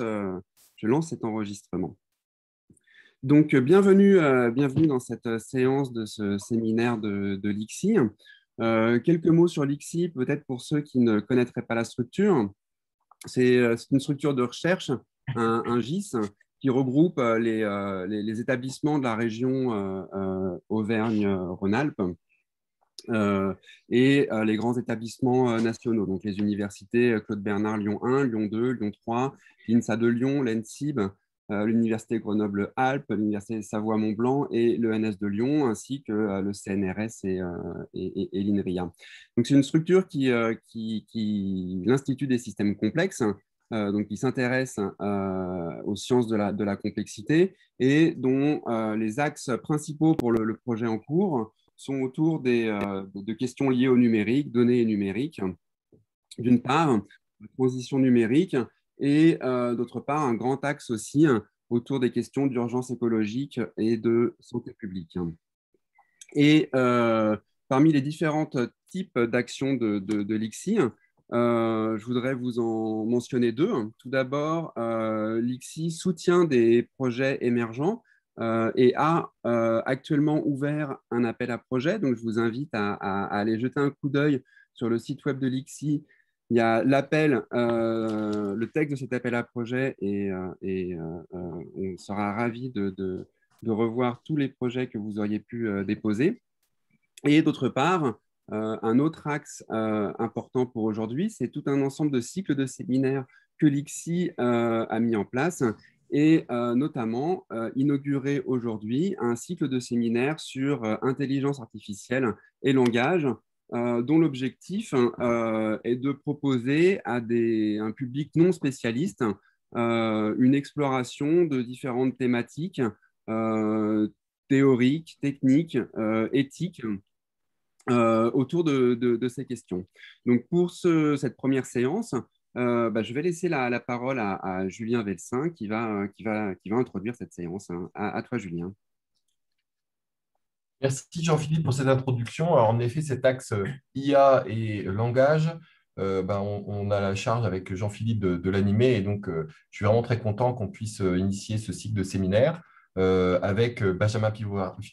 Euh, je lance cet enregistrement. Donc, euh, bienvenue, euh, bienvenue dans cette séance de ce séminaire de, de l'ICSI. quelques mots sur l'ICSI, peut-être pour ceux qui ne connaîtraient pas la structure. C'est une structure de recherche, un, GIS, qui regroupe les, établissements de la région Auvergne-Rhône-Alpes euh, et euh, les grands établissements euh, nationaux, donc les universités Claude Bernard Lyon 1, Lyon 2, Lyon 3, l'INSA de Lyon, l'ENSIB, l'Université Grenoble-Alpes, l'Université Savoie-Mont-Blanc et l'ENS de Lyon, ainsi que le CNRS et, l'INRIA. c'est une structure qui, qui, qui l'Institut des systèmes complexes, qui s'intéresse aux sciences de la, complexité et dont les axes principaux pour le projet en cours sont autour des, euh, de questions liées au numérique, données et numérique, d'une part, la transition numérique, et euh, d'autre part, un grand axe aussi hein, autour des questions d'urgence écologique et de santé publique. Et euh, parmi les différents types d'actions de, de, l'ICSI, je voudrais vous en mentionner deux. Tout d'abord, euh, l'ICSI soutient des projets émergents euh, et a euh, actuellement ouvert un appel à projet. Donc, je vous invite à, aller jeter un coup d'œil sur le site web de l'IXI. Il y a l'appel, euh, le texte de cet appel à projet et, on sera ravi de, revoir tous les projets que vous auriez pu déposer. Et d'autre part, un autre axe important pour aujourd'hui, c'est tout un ensemble de cycles de séminaires que l'IXI a mis en place et euh, notamment euh, inaugurer aujourd'hui un cycle de séminaires sur euh, intelligence artificielle et langage, dont l'objectif est de proposer à des, un public non spécialiste une exploration de différentes thématiques théoriques, techniques, éthiques. autour de, ces questions. Donc pour cette première séance, euh, bah, je vais laisser la, parole à, Julien Velsin qui va, introduire cette séance. Hein. À, toi, Julien. Merci Jean-Philippe pour cette introduction. en effet, cet axe euh, IA et langage, euh, bah, on, a la charge avec Jean-Philippe de, l'animer et donc je suis vraiment très content qu'on puisse initier ce cycle de séminaire. avec Benjamin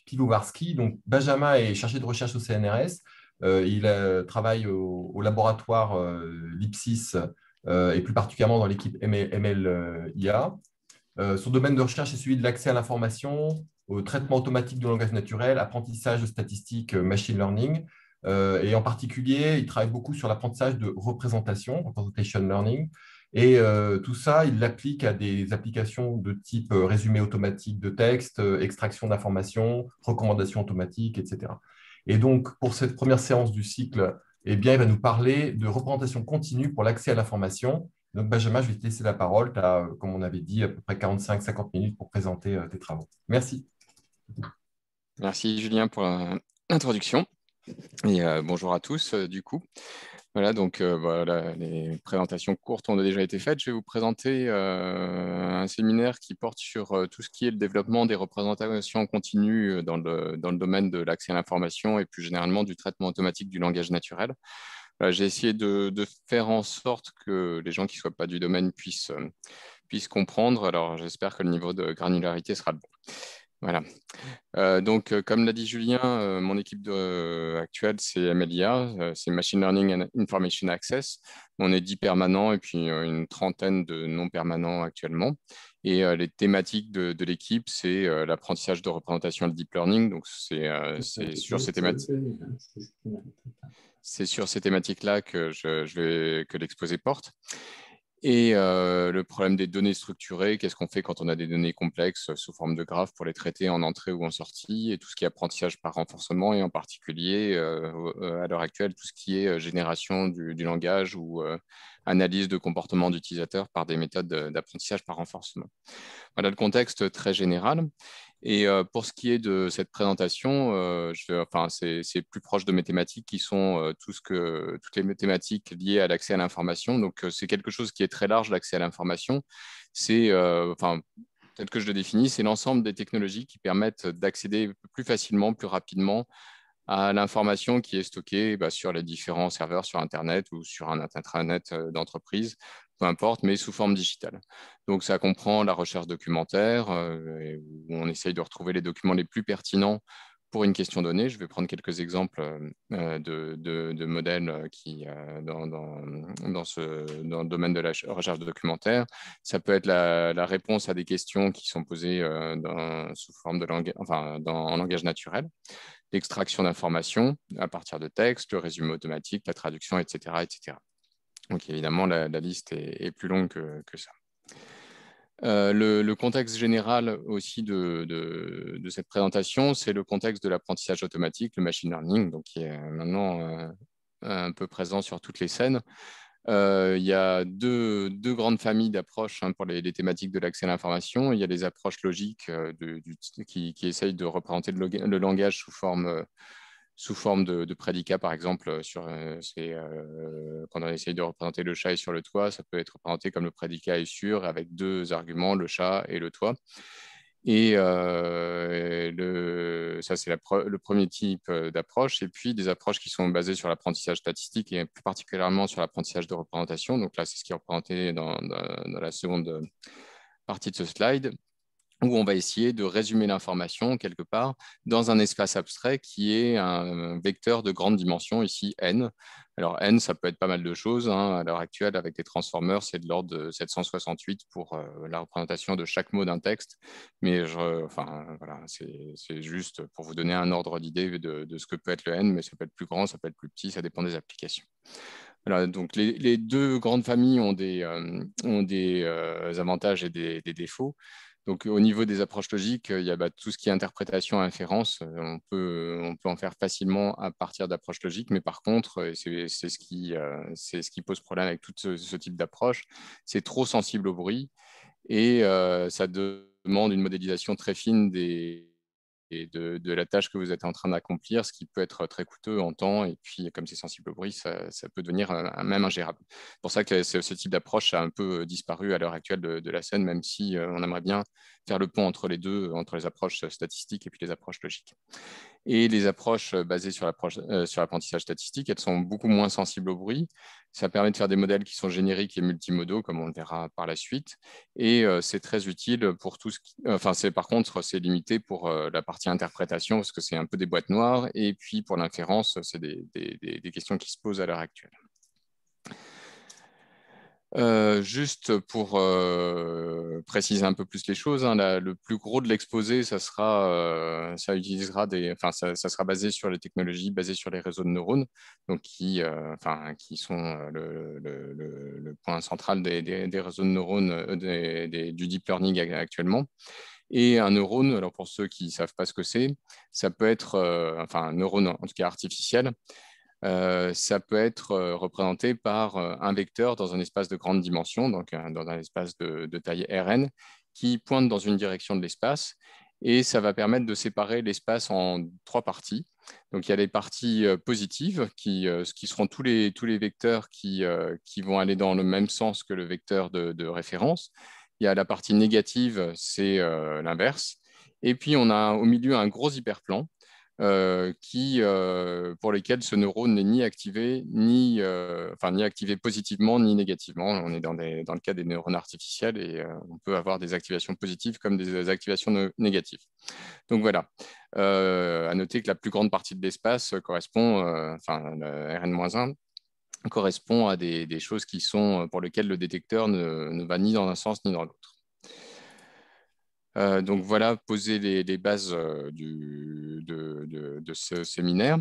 Pivovarsky. Donc, Benjamin est chargé de recherche au CNRS. il travaille au, au laboratoire LIPSIS euh, et plus particulièrement dans l'équipe MLIA. Euh, euh, son domaine de recherche est celui de l'accès à l'information, au traitement automatique du langage naturel, apprentissage de statistiques, machine learning. et en particulier, il travaille beaucoup sur l'apprentissage de représentation, representation learning. Et tout ça, il l'applique à des applications de type résumé automatique de texte, extraction d'informations, recommandations automatiques, etc. Et donc, pour cette première séance du cycle eh bien, il va nous parler de représentation continue pour l'accès à l'information. Donc, Benjamin, je vais te laisser la parole. Tu as, euh, comme on avait dit, à peu près 45-50 minutes pour présenter euh, tes travaux. Merci. Merci, Julien, pour euh, l'introduction. Et bonjour à tous, du coup. Voilà, donc euh, les présentations courtes ont déjà été faites. Je vais vous présenter euh, un séminaire qui porte sur euh, tout ce qui est le développement des représentations continues dans le, dans le domaine de l'accès à l'information et plus généralement du traitement automatique du langage naturel. J'ai essayé de, faire en sorte que les gens qui ne soient pas du domaine puissent, puissent comprendre. Alors j'espère que le niveau de granularité sera bon. Voilà. Euh, donc, euh, comme l'a dit Julien, euh, mon équipe de, actuelle, c'est MLIA, c'est Machine Learning and Information Access. On est 10 permanents et puis une trentaine de non-permanents actuellement. Et les thématiques de, l'équipe, c'est l'apprentissage de représentation et le deep learning. Donc, c'est sur ces thématiques. Hein, c'est sur ces thématiques-là que, je, vais, que l'exposé porte. Et euh, le problème des données structurées, qu'est-ce qu'on fait quand on a des données complexes euh, sous forme de graphes pour les traiter en entrée ou en sortie, et tout ce qui est apprentissage par renforcement, et en particulier euh, à l'heure actuelle, tout ce qui est génération du, langage ou analyse de comportement d'utilisateur par des méthodes d'apprentissage par renforcement. Voilà le contexte très général. Et euh, pour ce qui est de cette présentation, euh, c'est plus proche de mes thématiques qui sont euh, toutes les thématiques liées à l'accès à l'information. Donc, c'est quelque chose qui est très large, l'accès à l'information. C'est, euh, être que je le définis, c'est l'ensemble des technologies qui permettent d'accéder plus facilement, plus rapidement à l'information qui est stockée bah, sur les différents serveurs sur Internet ou sur un intranet d'entreprise peu importe, mais sous forme digitale. Donc ça comprend la recherche documentaire, euh, où on essaye de retrouver les documents les plus pertinents pour une question donnée. Je vais prendre quelques exemples euh, de, modèles euh, qui, dans, le domaine de la recherche documentaire, ça peut être la, réponse à des questions qui sont posées sous forme de en langage naturel l'extraction d'informations à partir de textes, le résumé automatique, la traduction, etc. etc. Donc évidemment, la, liste est, plus longue que, ça. Euh, le, contexte général aussi de, cette présentation, c'est le contexte de l'apprentissage automatique, le machine learning, donc qui est maintenant euh, un peu présent sur toutes les scènes. Euh, il y a deux, grandes familles d'approches hein, pour les, thématiques de l'accès à l'information. Il y a les approches logiques qui, essayent de représenter le langage sous forme sous forme de, prédicats, par exemple, euh, sur, euh, euh, quand on essaye de représenter le chat et sur le toit, ça peut être représenté comme le prédicat est sûr, avec deux arguments, le chat et le toit. Et ça, c'est le premier type d'approche. Et puis, des approches qui sont basées sur l'apprentissage statistique et plus particulièrement sur l'apprentissage de représentation. Donc là, c'est ce qui est représenté dans, la seconde partie de ce slide où on va essayer de résumer l'information quelque part dans un espace abstrait qui est un vecteur de grande dimension, ici n. Alors n, ça peut être pas mal de choses. Hein, à l'heure actuelle, avec les transformers, c'est de l'ordre de 768 pour euh, la représentation de chaque mot d'un texte. Mais c'est juste pour vous donner un ordre d'idée de, ce que peut être le n, mais ça peut être plus grand, ça peut être plus petit, ça dépend des applications. donc les, deux grandes familles ont des, euh, euh, avantages et des défauts. Donc, au niveau des approches logiques, il y a bah, tout ce qui est interprétation, inférence. Euh, on peut, on peut en faire facilement à partir d'approches logiques, mais par contre, c'est ce, qui, euh, ce qui pose problème avec tout ce, type d'approche. C'est trop sensible au bruit et euh, ça demande une modélisation très fine des, et de, la tâche que vous êtes en train d'accomplir, ce qui peut être très coûteux en temps, et puis comme c'est sensible au bruit, ça, peut devenir même ingérable. C'est pour ça que ce, type d'approche a un peu disparu à l'heure actuelle de, la scène, même si euh, on aimerait bien faire le pont entre les deux, entre les approches euh, statistiques et puis les approches logiques. Et les approches euh, basées euh, sur l'apprentissage statistique, elles sont beaucoup moins sensibles au bruit. Ça permet de faire des modèles qui sont génériques et multimodaux, comme on le verra par la suite. Et c'est très utile pour tout ce qui... Enfin, par contre, c'est limité pour la partie interprétation, parce que c'est un peu des boîtes noires. Et puis pour l'inférence, c'est des questions qui se posent à l'heure actuelle juste pour préciser un peu plus les choses, hein, le plus gros de l'exposé, ça sera, ça utilisera des, enfin, ça, sera basé sur les technologies basées sur les réseaux de neurones, qui, sont le, point central des, réseaux de neurones du deep learning actuellement. Et un neurone, alors pour ceux qui ne savent pas ce que c'est, ça peut être, un neurone en tout cas artificiel, euh, ça peut être euh, représenté par euh, un vecteur dans un espace de grande dimension, donc dans un espace de, taille Rn, qui pointe dans une direction de l'espace. Et ça va permettre de séparer l'espace en trois parties. Donc il y a les parties positives, qui, qui seront tous les, vecteurs qui, vont aller dans le même sens que le vecteur de, de référence. Il y a la partie négative, c'est l'inverse. Et puis on a au milieu un gros hyperplan euh, qui, euh, pour lesquels ce neurone n'est ni activé, ni, euh, enfin, ni activé positivement, ni négativement. On est dans, dans le cas des neurones artificiels et on peut avoir des activations positives comme des activations négatives. Donc voilà. à noter que la plus grande partie de l'espace correspond, enfin, le RN-1 correspond à des, choses qui sont pour lesquelles le détecteur ne va ni dans un sens ni dans l'autre. Euh, donc voilà, poser les, bases euh, de, ce séminaire.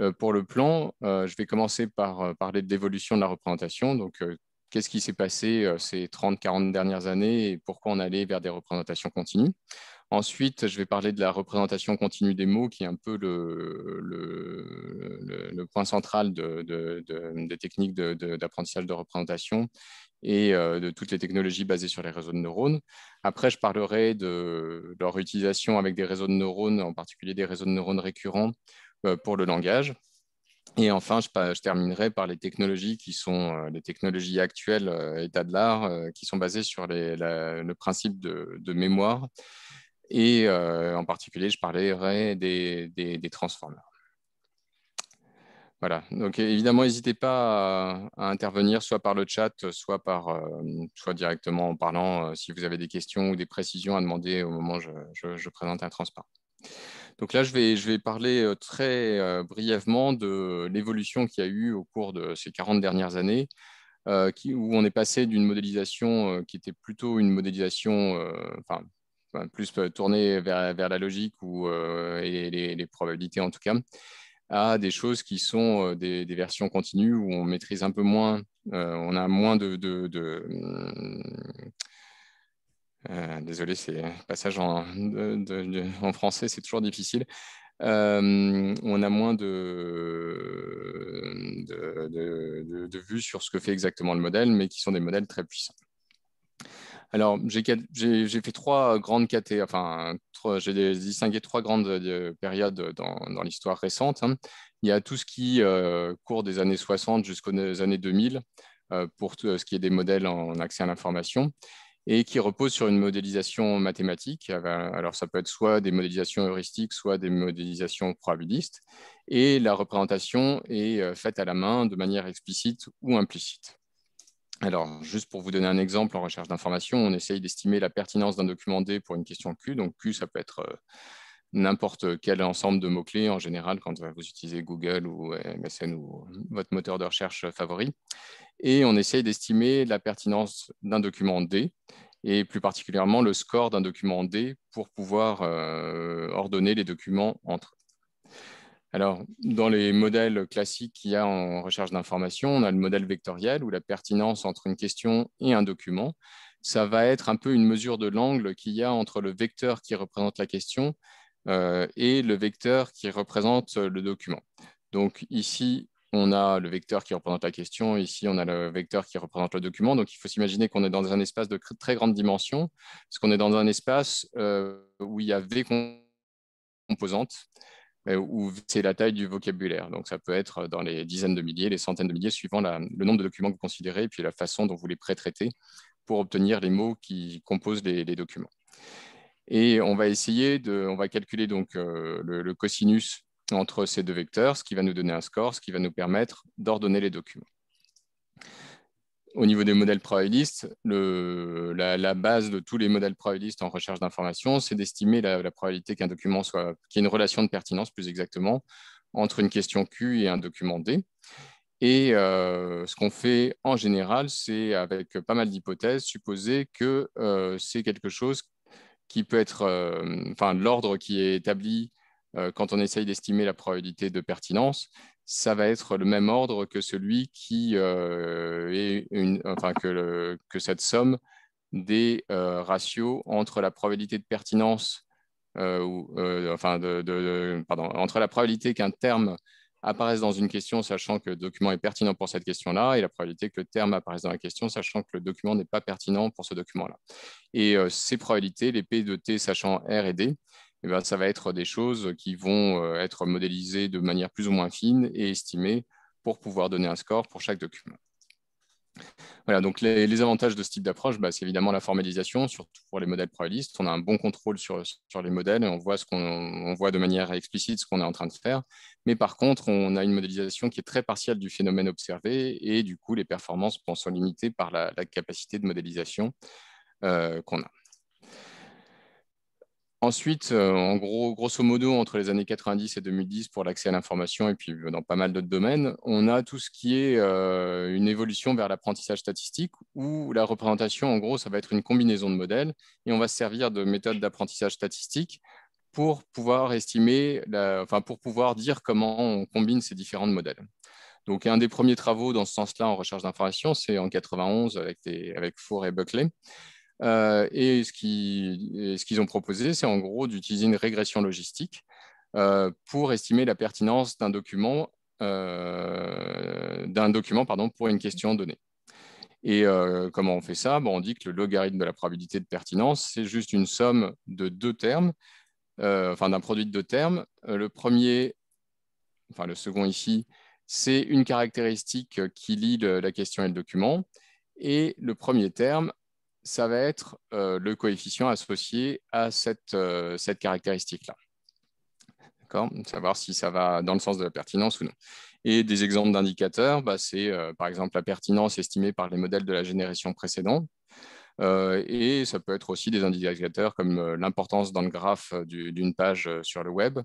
Euh, pour le plan, je vais commencer par parler de l'évolution de la représentation. Donc, qu'est-ce qui s'est passé ces 30-40 dernières années et pourquoi on allait vers des représentations continues Ensuite, je vais parler de la représentation continue des mots, qui est un peu le, point central des techniques d'apprentissage de, représentation et euh, de toutes les technologies basées sur les réseaux de neurones. Après, je parlerai de leur utilisation avec des réseaux de neurones, en particulier des réseaux de neurones récurrents euh, pour le langage. Et enfin, je, terminerai par les technologies qui sont euh, les technologies actuelles, état de l'art, qui sont basées sur le principe de mémoire et euh, en particulier, je parlerai des, des, transformers. Voilà. Donc évidemment, n'hésitez pas à, intervenir soit par le chat, soit, par, euh, soit directement en parlant euh, si vous avez des questions ou des précisions à demander au moment où je, présente un transport. Donc là, je vais, je vais parler très brièvement de l'évolution qu'il y a eu au cours de ces 40 dernières années, qui, où on est passé d'une modélisation qui était plutôt une modélisation, enfin, plus euh, tourner vers, la logique ou, euh, et les, probabilités en tout cas, à des choses qui sont euh, des, versions continues où on maîtrise un peu moins, on a moins de... désolé, c'est passage en, français, c'est toujours difficile. on a moins de de, de, vues sur ce que fait exactement le modèle, mais qui sont des modèles très puissants. Alors, j'ai fait trois grandes catégories, enfin, j'ai distingué trois grandes euh, périodes dans, l'histoire récente. Hein. Il y a tout ce qui euh, court des années 60 jusqu'aux années 2000 euh, pour tout ce qui est des modèles en accès à l'information et qui repose sur une modélisation mathématique. Ben, alors, ça peut être soit des modélisations heuristiques, soit des modélisations probabilistes. Et la représentation est faite à la main de manière explicite ou implicite. Alors, juste pour vous donner un exemple, en recherche d'information, on essaye d'estimer la pertinence d'un document D pour une question Q. Donc, Q, ça peut être euh, n'importe quel ensemble de mots-clés en général quand euh, vous utilisez Google ou euh, MSN ou votre moteur de recherche favori. Et on essaye d'estimer la pertinence d'un document D et plus particulièrement le score d'un document D pour pouvoir ordonner les documents entre eux. Alors, dans les modèles classiques qu'il y a en recherche d'information, on a le modèle vectoriel où la pertinence entre une question et un document, ça va être un peu une mesure de l'angle qu'il y a entre le vecteur qui représente la question euh, et le vecteur qui représente le document. Donc ici, on a le vecteur qui représente la question, ici on a le vecteur qui représente le document. Donc il faut s'imaginer qu'on est dans un espace de très grande dimension, parce qu'on est dans un espace euh, où il y a V composantes. Euh, ou c'est la taille du vocabulaire. Donc ça peut être euh, dans les dizaines de milliers, les centaines de milliers, suivant le nombre de documents que vous considérez et puis la façon dont vous les pré-traitez pour obtenir les mots qui composent les, documents. Et on va essayer de, on va calculer donc euh, le cosinus entre ces deux vecteurs, ce qui va nous donner un score, ce qui va nous permettre d'ordonner les documents au niveau des modèles probabilistes, la, base de tous les modèles probabilistes en recherche d'informations, c'est d'estimer la, probabilité qu'un document soit, qu'il y ait une relation de pertinence plus exactement entre une question Q et un document D. Et euh, ce qu'on fait en général, c'est avec pas mal d'hypothèses, supposer que euh, c'est quelque chose qui peut être, euh, enfin l'ordre qui est établi quand on essaye d'estimer la probabilité de pertinence, ça va être le même ordre que celui qui euh, est une, enfin que, que cette somme des euh, ratios entre la probabilité de pertinence euh, ou, enfin de, de, pardon, entre la probabilité qu'un terme apparaisse dans une question, sachant que le document est pertinent pour cette question-là, et la probabilité que le terme apparaisse dans la question, sachant que le document n'est pas pertinent pour ce document-là. Et ces probabilités, les P de T sachant R et D, eh ben, ça va être des choses qui vont euh, être modélisées de manière plus ou moins fine et estimées pour pouvoir donner un score pour chaque document. Voilà, donc les, avantages de ce type d'approche, bah, c'est évidemment la formalisation, surtout pour les modèles probabilistes. On a un bon contrôle sur, sur les modèles et on voit, ce qu'on, voit de manière explicite ce qu'on est en train de faire. Mais par contre, on a une modélisation qui est très partielle du phénomène observé et du coup, les performances sont limitées par la, capacité de modélisation euh, qu'on a. Ensuite, euh, en gros, grosso modo, entre les années 90 et 2010 pour l'accès à l'information et puis euh, dans pas mal d'autres domaines, on a tout ce qui est euh, une évolution vers l'apprentissage statistique où la représentation, en gros, ça va être une combinaison de modèles et on va se servir de méthodes d'apprentissage statistique pour pouvoir estimer, enfin, pour pouvoir dire comment on combine ces différents modèles. Donc, un des premiers travaux dans ce sens-là en recherche d'information, c'est en 91 avec, avec Four et Buckley. Euh, et ce qu'ils ont proposé, c'est en gros d'utiliser une régression logistique euh, pour estimer la pertinence d'un document, euh, d'un document pardon, pour une question donnée. Et comment on fait ça bon, On dit que le logarithme de la probabilité de pertinence, c'est juste une somme de deux termes, enfin d'un produit de deux termes. Le premier, enfin le second ici, c'est une caractéristique qui lie la question et le document. Et le premier terme ça va être euh, le coefficient associé à cette, euh, caractéristique-là. D'accord Savoir si ça va dans le sens de la pertinence ou non. Et des exemples d'indicateurs, bah, c'est euh, par exemple la pertinence estimée par les modèles de la génération précédente. et ça peut être aussi des indicateurs comme l'importance dans le graphe d'une page sur le web,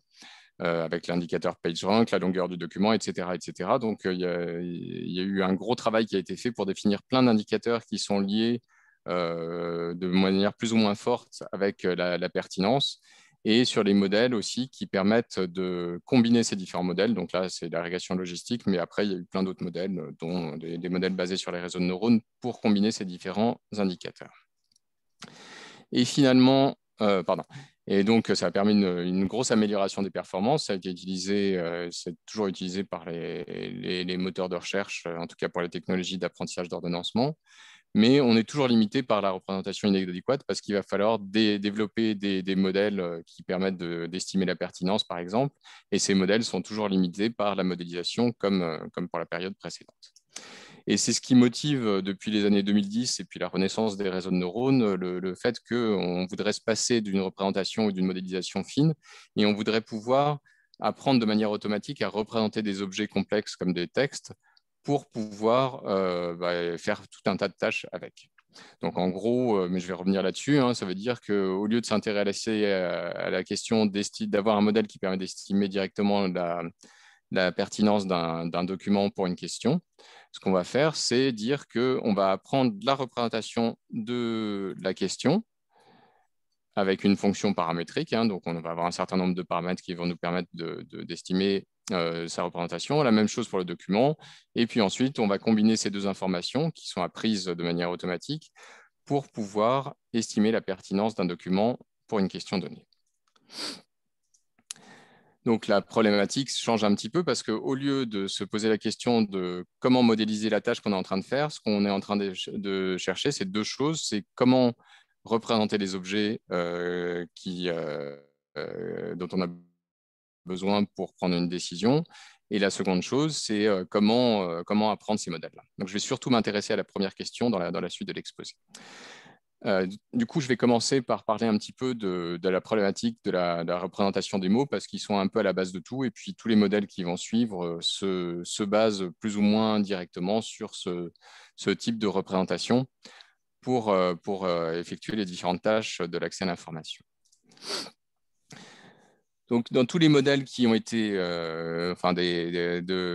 avec l'indicateur PageRank, la longueur du document, etc. etc. Donc il y, y, a eu un gros travail qui a été fait pour définir plein d'indicateurs qui sont liés euh, de manière plus ou moins forte avec euh, la, pertinence et sur les modèles aussi qui permettent de combiner ces différents modèles. Donc là, c'est l'agrégation logistique, mais après, il y a eu plein d'autres modèles, euh, dont des, modèles basés sur les réseaux de neurones pour combiner ces différents indicateurs. Et finalement, Et donc, ça a permis une, grosse amélioration des performances. Ça a été utilisé, c'est toujours utilisé par les, moteurs de recherche, en tout cas pour les technologies d'apprentissage d'ordonnancement mais on est toujours limité par la représentation inadéquate parce qu'il va falloir développer des, modèles euh, qui permettent d'estimer la pertinence, par exemple, et ces modèles sont toujours limités par la modélisation comme, euh, pour la période précédente. Et c'est ce qui motive euh, depuis les années 2010 et puis la renaissance des réseaux de neurones, le, le fait qu'on voudrait se passer d'une représentation ou d'une modélisation fine et on voudrait pouvoir apprendre de manière automatique à représenter des objets complexes comme des textes pour pouvoir euh, bah, faire tout un tas de tâches avec. Donc en gros, euh, mais je vais revenir là-dessus, hein, ça veut dire qu'au lieu de s'intéresser à, la euh, question d'avoir un modèle qui permet d'estimer directement la, pertinence d'un document pour une question, ce qu'on va faire, c'est dire qu'on va apprendre la représentation de la question avec une fonction paramétrique. Hein, donc on va avoir un certain nombre de paramètres qui vont nous permettre d'estimer euh, sa représentation, la même chose pour le document. Et puis ensuite, on va combiner ces deux informations qui sont apprises de manière automatique pour pouvoir estimer la pertinence d'un document pour une question donnée. Donc la problématique change un petit peu parce qu'au lieu de se poser la question de comment modéliser la tâche qu'on est en train de faire, ce qu'on est en train de, chercher, c'est deux choses. C'est comment représenter les objets euh, qui, euh, dont on a besoin pour prendre une décision. Et la seconde chose, c'est euh, comment, euh, comment apprendre ces modèles Donc, je vais surtout m'intéresser à la première question dans la, dans la suite de l'exposé. Euh, du coup, je vais commencer par parler un petit peu de, de la problématique de la, de la, représentation des mots parce qu'ils sont un peu à la base de tout et puis tous les modèles qui vont suivre se, se basent plus ou moins directement sur ce, ce type de représentation pour, pour effectuer les différentes tâches de l'accès à l'information. Donc, dans tous les modèles qui ont été euh, enfin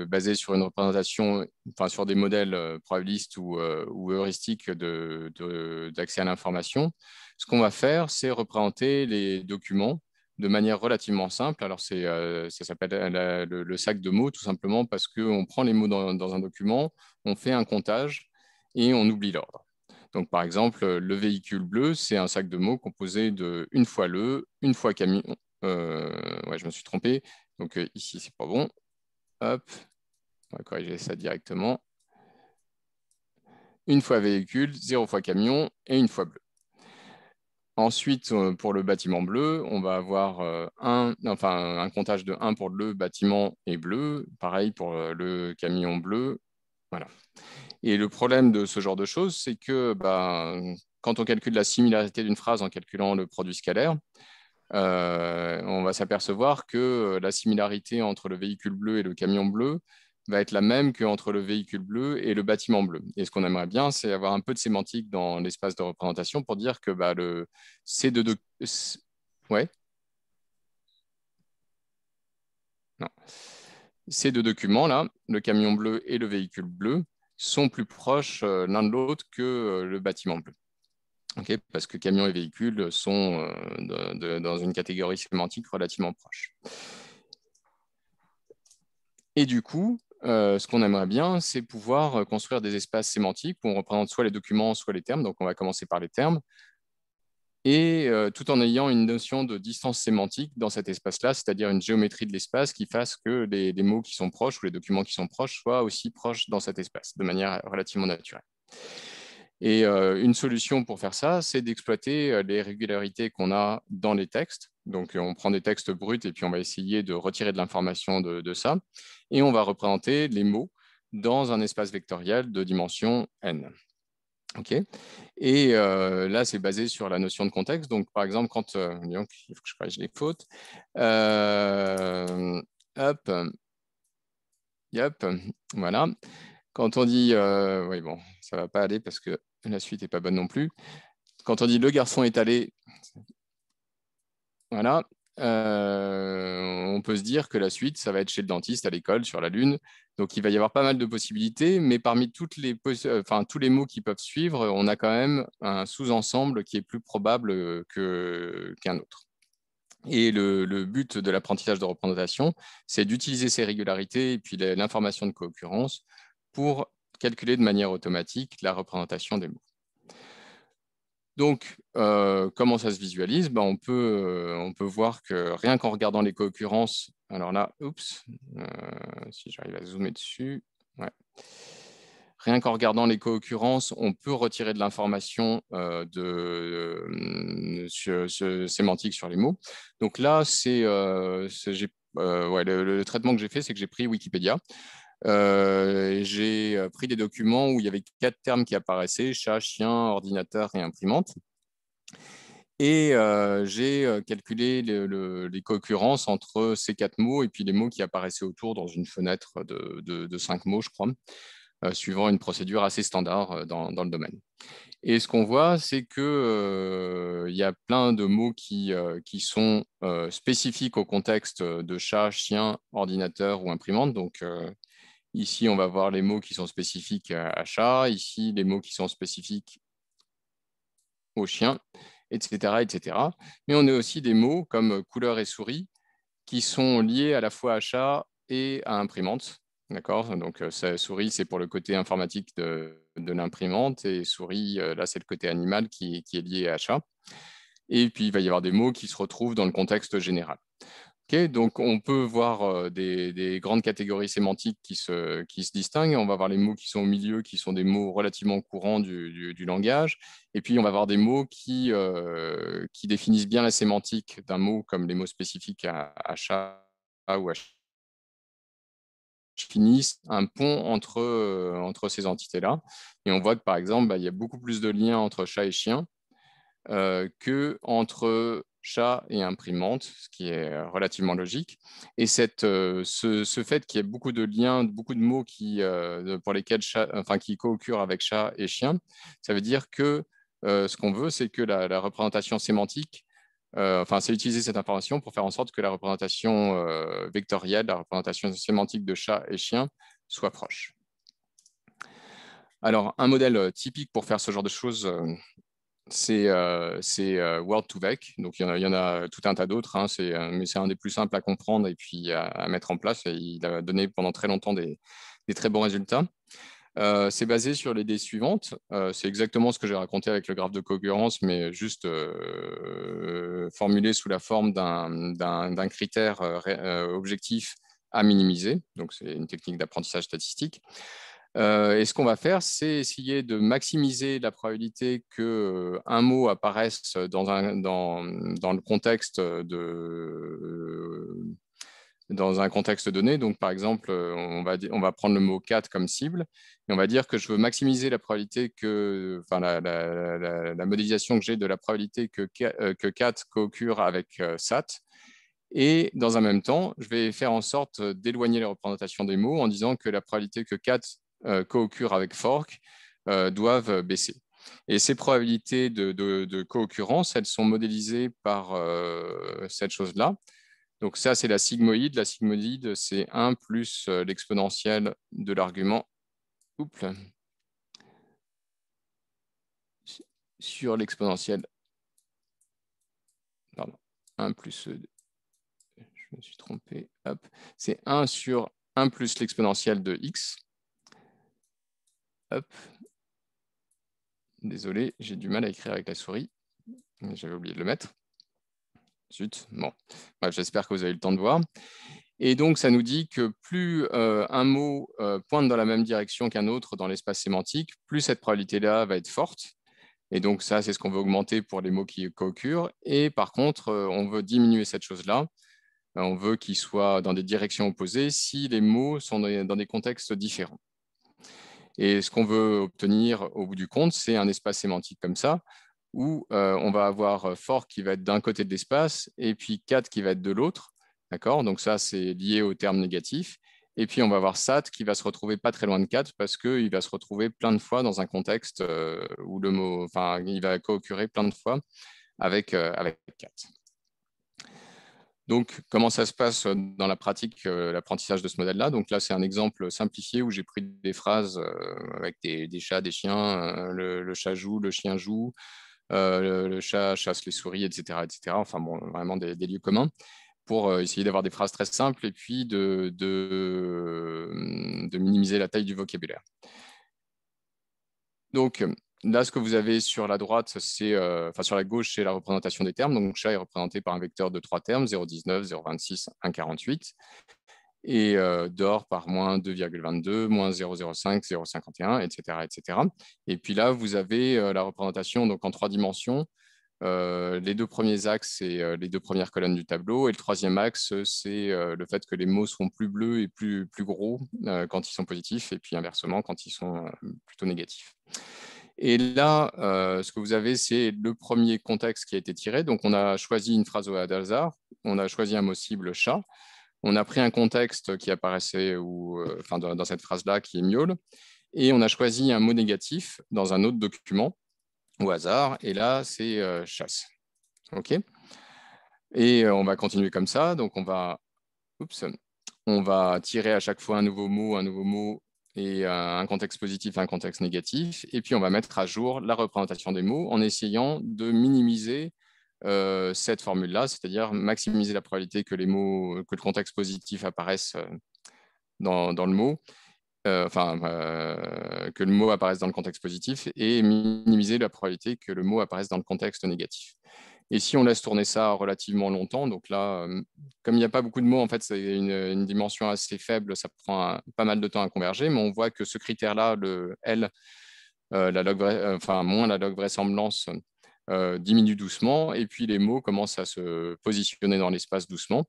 basés sur une représentation, sur des modèles euh, probabilistes ou, euh, heuristiques d'accès à l'information, ce qu'on va faire, c'est représenter les documents de manière relativement simple. Alors, c'est ça s'appelle le, sac de mots, tout simplement parce qu'on prend les mots dans, dans un document, on fait un comptage et on oublie l'ordre. Donc, par exemple, le véhicule bleu, c'est un sac de mots composé de une fois le, une fois camion, euh, ouais, je me suis trompé. Donc euh, ici, c'est pas bon. Hop, on va corriger ça directement. Une fois véhicule, zéro fois camion et une fois bleu. Ensuite, euh, pour le bâtiment bleu, on va avoir un, enfin, un comptage de 1 pour le bâtiment et bleu. Pareil pour le camion bleu. Voilà. Et le problème de ce genre de choses, c'est que ben, quand on calcule la similarité d'une phrase en calculant le produit scalaire, euh, on va s'apercevoir que euh, la similarité entre le véhicule bleu et le camion bleu va être la même qu'entre le véhicule bleu et le bâtiment bleu. Et ce qu'on aimerait bien, c'est avoir un peu de sémantique dans l'espace de représentation pour dire que bah, le Ouais. Ces deux documents-là, le camion bleu et le véhicule bleu, sont plus proches euh, l'un de l'autre que le bâtiment bleu parce que camions et véhicules sont euh, dans une catégorie sémantique relativement proche. Et du coup, euh, ce qu'on aimerait bien, c'est pouvoir euh, construire des espaces sémantiques où on représente soit les documents, soit les termes. Donc, on va commencer par les termes. Et tout en ayant une notion de distance sémantique dans cet espace-là, c'est-à-dire une géométrie de l'espace qui fasse que les mots qui sont proches ou les documents qui sont proches soient aussi proches dans cet espace, de manière relativement naturelle. Et euh, une solution pour faire ça, c'est d'exploiter euh, les régularités qu'on a dans les textes. Donc, euh, on prend des textes bruts et puis on va essayer de retirer de l'information de, ça. Et on va représenter les mots dans un espace vectoriel de dimension n. Ok. Et là, c'est basé sur la notion de contexte. Donc, par exemple, quand... il faut que je corrige les fautes. Euh, hop. Yep. Voilà. Quand on dit... oui, bon, ça ne va pas aller parce que la suite n'est pas bonne non plus. Quand on dit le garçon est allé, voilà, euh, on peut se dire que la suite, ça va être chez le dentiste, à l'école, sur la Lune. Donc, il va y avoir pas mal de possibilités, mais parmi toutes les euh, tous les mots qui peuvent suivre, on a quand même un sous-ensemble qui est plus probable qu'un autre. Et le, le but de l'apprentissage de représentation, c'est d'utiliser ces régularités et puis l'information de co-occurrence pour calculer de manière automatique la représentation des mots. Donc, euh, comment ça se visualise ben, euh, on, peut, voir que rien qu'en regardant les co-occurrences, alors là, oups, euh, si j'arrive à zoomer dessus, rien qu'en regardant les co-occurrences, on peut retirer de l'information de, sémantique sur les mots. Donc là, c'est le, traitement que j'ai fait, c'est que j'ai pris Wikipédia. Euh, j'ai euh, pris des documents où il y avait quatre termes qui apparaissaient, chat, chien, ordinateur et imprimante. Et euh, j'ai calculé les co les entre ces quatre mots et puis les mots qui apparaissaient autour dans une fenêtre de, cinq mots, je crois, suivant une procédure assez standard dans, le domaine. Et ce qu'on voit, c'est qu'il il y a plein de mots qui, qui sont spécifiques au contexte de chat, chien, ordinateur ou imprimante. Donc, Ici, on va voir les mots qui sont spécifiques à chat, ici, les mots qui sont spécifiques au « chien », etc., etc. Mais on a aussi des mots comme couleur et souris qui sont liés à la fois à chat et à imprimante. D'accord Donc, euh, souris, c'est pour le côté informatique de, l'imprimante et souris, euh, là, c'est le côté animal qui, qui est lié à chat. Et puis, il va y avoir des mots qui se retrouvent dans le contexte général. Donc, on peut voir des, grandes catégories sémantiques qui se, distinguent. On va voir les mots qui sont au milieu, qui sont des mots relativement courants du, langage. Et puis, on va voir des mots qui, définissent bien la sémantique d'un mot, comme les mots spécifiques à, chat ou à finissent un pont entre, ces entités-là. Et on voit que, par exemple, bah, il y a beaucoup plus de liens entre chat et chien euh, que entre chat et imprimante, ce qui est euh, relativement logique. Et cette, euh, ce, fait qu'il y ait beaucoup de liens, beaucoup de mots qui, euh, pour lesquels enfin, qui co avec chat et chien, ça veut dire que ce qu'on veut, c'est que la, représentation sémantique, enfin, c'est utiliser cette information pour faire en sorte que la représentation vectorielle, la représentation sémantique de chat et chien soit proche. Alors, un modèle typique pour faire ce genre de choses, c'est euh, euh, world 2 vec Donc, il y, en a, y, en a, tout un tas d'autres, hein. euh, mais c'est un des plus simples à comprendre et puis à, mettre en place. Et il a donné pendant très longtemps des, très bons résultats. c'est basé sur l'idée suivante. c'est exactement ce que j'ai raconté avec le graphe de concurrence, mais juste formulé sous la forme d'un critère objectif à minimiser. Donc, c'est une technique d'apprentissage statistique. Euh, et ce qu'on va faire, c'est essayer de maximiser la probabilité qu'un euh, un mot apparaisse dans, un, dans, dans le contexte de, euh, dans un contexte donné. Donc, par exemple, on va, on va prendre le mot 4 comme cible et on va dire que je veux maximiser la probabilité que, enfin, la, la, modélisation que j'ai de la probabilité que, que 4 co-occure avec SAT. Et dans un même temps, je vais faire en sorte d'éloigner les représentations des mots en disant que la probabilité que 4 euh, co avec fork euh, doivent euh, baisser. Et ces probabilités de, de, co-occurrence, elles sont modélisées par cette chose-là. Donc ça, c'est la sigmoïde. La sigmoïde, c'est 1 plus l'exponentielle de l'argument sur l'exponentielle. Pardon, 1 plus. Je me suis trompé. C'est 1 sur 1 plus l'exponentielle de x Désolé, j'ai du mal à écrire avec la souris. J'avais oublié de le mettre. Zut, bon. Bah, j'espère que vous avez eu le temps de voir. Et donc, ça nous dit que plus euh, un mot euh, pointe dans la même direction qu'un autre dans l'espace sémantique, plus cette probabilité-là va être forte. Et donc, ça, c'est ce qu'on veut augmenter pour les mots qui co Et par contre, euh, on veut diminuer cette chose-là. On veut qu'ils soient dans des directions opposées si les mots sont dans des contextes différents. Et ce qu'on veut obtenir au bout du compte, c'est un espace sémantique comme ça, où euh, on va avoir euh, fort qui va être d'un côté de l'espace et puis cat qui va être de l'autre. D'accord Donc ça, c'est lié au terme négatif. Et puis on va avoir sat qui va se retrouver pas très loin de cat parce qu'il va se retrouver plein de fois dans un contexte euh, où le mot, enfin, il va co occurrer plein de fois avec, avec cat. Donc, comment ça se passe euh, dans la pratique, euh, l'apprentissage de ce modèle-là Donc là, c'est un exemple simplifié où j'ai pris des phrases euh, avec des, chats, des chiens, le, chat joue, le chien joue, le, chat chasse les souris, etc. etc. Enfin, vraiment des, lieux communs pour essayer d'avoir des phrases très simples et puis de, de minimiser la taille du vocabulaire. Donc, Là, ce que vous avez sur la droite, c'est, euh, sur la gauche, c'est la représentation des termes. Donc, chat est représenté par un vecteur de trois termes, 0,19, 0,26, 1,48. Et euh, d'or par moins 2,22, moins 0,05, 0,51, etc., etc. Et puis là, vous avez euh, la représentation donc, en trois dimensions. les deux premiers axes, et les deux premières colonnes du tableau. Et le troisième axe, c'est le fait que les mots sont plus bleus et plus gros quand ils sont positifs, et puis inversement quand ils sont plutôt négatifs. Et là, euh, ce que vous avez, c'est le premier contexte qui a été tiré. Donc, on a choisi une phrase au hasard, on a choisi un mot cible chat, on a pris un contexte qui apparaissait euh, dans cette phrase-là qui est miaule, et on a choisi un mot négatif dans un autre document au hasard, et là, c'est euh, chasse. OK Et on va continuer comme ça. Donc, on va, on va tirer à chaque fois un nouveau mot, un nouveau mot et euh, un contexte positif, un contexte négatif. Et puis, on va mettre à jour la représentation des mots en essayant de minimiser euh, cette formule-là, c'est-à-dire maximiser la probabilité que que le contexte positif apparaisse euh, dans, le mot, enfin, que le mot apparaisse dans le contexte positif et minimiser la probabilité que le mot apparaisse dans le contexte négatif. Et si on laisse tourner ça relativement longtemps, donc là, euh, comme il n'y a pas beaucoup de mots, en fait, c'est une, dimension assez faible, ça prend pas mal de temps à converger, mais on voit que ce critère-là, le L, euh, la log, euh, enfin, moins la log vraisemblance, diminue doucement, et puis les mots commencent à se positionner dans l'espace doucement.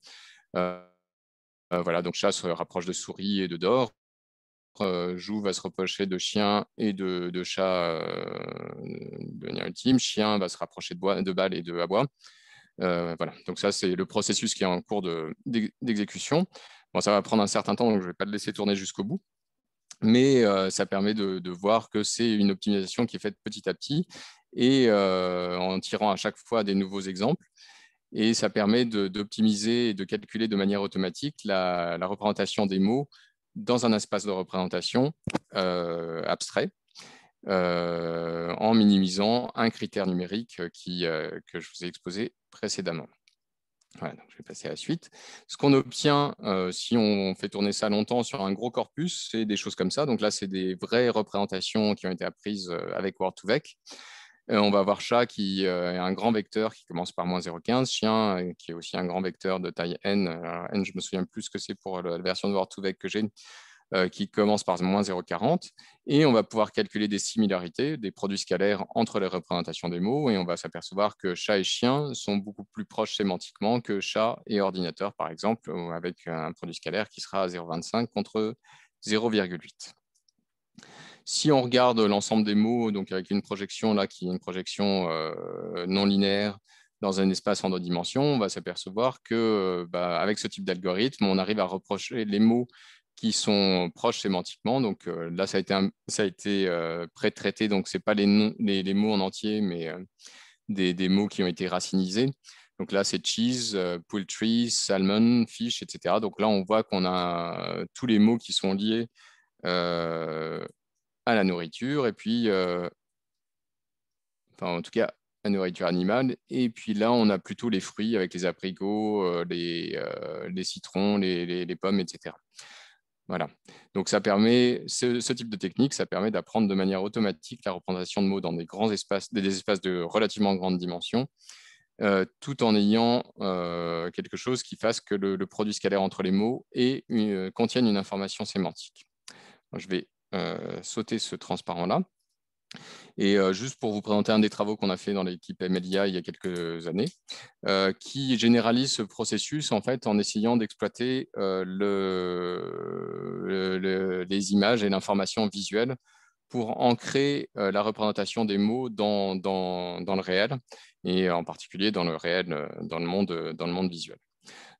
voilà, donc ça se rapproche de souris et de dor, euh, joue va se rapprocher de chien et de, chat euh, de manière ultime. Chien va se rapprocher de, balles balle et de abois. Euh, voilà, donc ça, c'est le processus qui est en cours d'exécution. bon, ça va prendre un certain temps, donc je ne vais pas le laisser tourner jusqu'au bout. Mais ça permet de, voir que c'est une optimisation qui est faite petit à petit et en tirant à chaque fois des nouveaux exemples et ça permet d'optimiser et de calculer de manière automatique la, représentation des mots dans un espace de représentation euh, abstrait, euh, en minimisant un critère numérique qui, euh, que je vous ai exposé précédemment. Voilà, donc je vais passer à la suite. Ce qu'on obtient si on fait tourner ça longtemps sur un gros corpus, c'est des choses comme ça. Donc là, c'est des vraies représentations qui ont été apprises avec Word2Vec. Euh, on va avoir chat qui euh, est un grand vecteur qui commence par moins 0,15, chien euh, qui est aussi un grand vecteur de taille n. Alors, n, je me souviens plus ce que c'est pour la version de Word2Vec que j'ai, qui commence par moins 0,40. Et on va pouvoir calculer des similarités, des produits scalaires entre les représentations des mots. Et on va s'apercevoir que chat et chien sont beaucoup plus proches sémantiquement que chat et ordinateur, par exemple, avec un produit scalaire qui sera à 0,25 contre 0,8. Si on regarde l'ensemble des mots, donc avec une projection là qui est une projection euh, non linéaire dans un espace en deux dimensions, on va s'apercevoir que euh, bah, avec ce type d'algorithme, on arrive à reprocher les mots qui sont proches sémantiquement. Donc euh, là, ça a été, ça a été pré-traité, donc ce n'est pas les, les, mots en entier, mais des, mots qui ont été racinisés. Donc là, c'est cheese, poultry, salmon, fish, etc. Donc là, on voit qu'on a tous les mots qui sont liés à la nourriture et puis, euh, en tout cas, la nourriture animale. Et puis là, on a plutôt les fruits avec les abricots, euh, euh, les, citrons, les, pommes, etc. Voilà. Donc ça permet, ce, type de technique, ça permet d'apprendre de manière automatique la représentation de mots dans des grands espaces, des espaces de relativement grande dimension, tout en ayant quelque chose qui fasse que le, produit scalaire entre les mots et contienne une information sémantique. je vais euh, sauter ce transparent-là. Et euh, juste pour vous présenter un des travaux qu'on a fait dans l'équipe MLIA il y a quelques années, euh, qui généralise ce processus en fait en essayant d'exploiter les images et l'information visuelle pour ancrer la représentation des mots dans, dans, le réel et en particulier dans le réel, dans le monde, dans le monde visuel.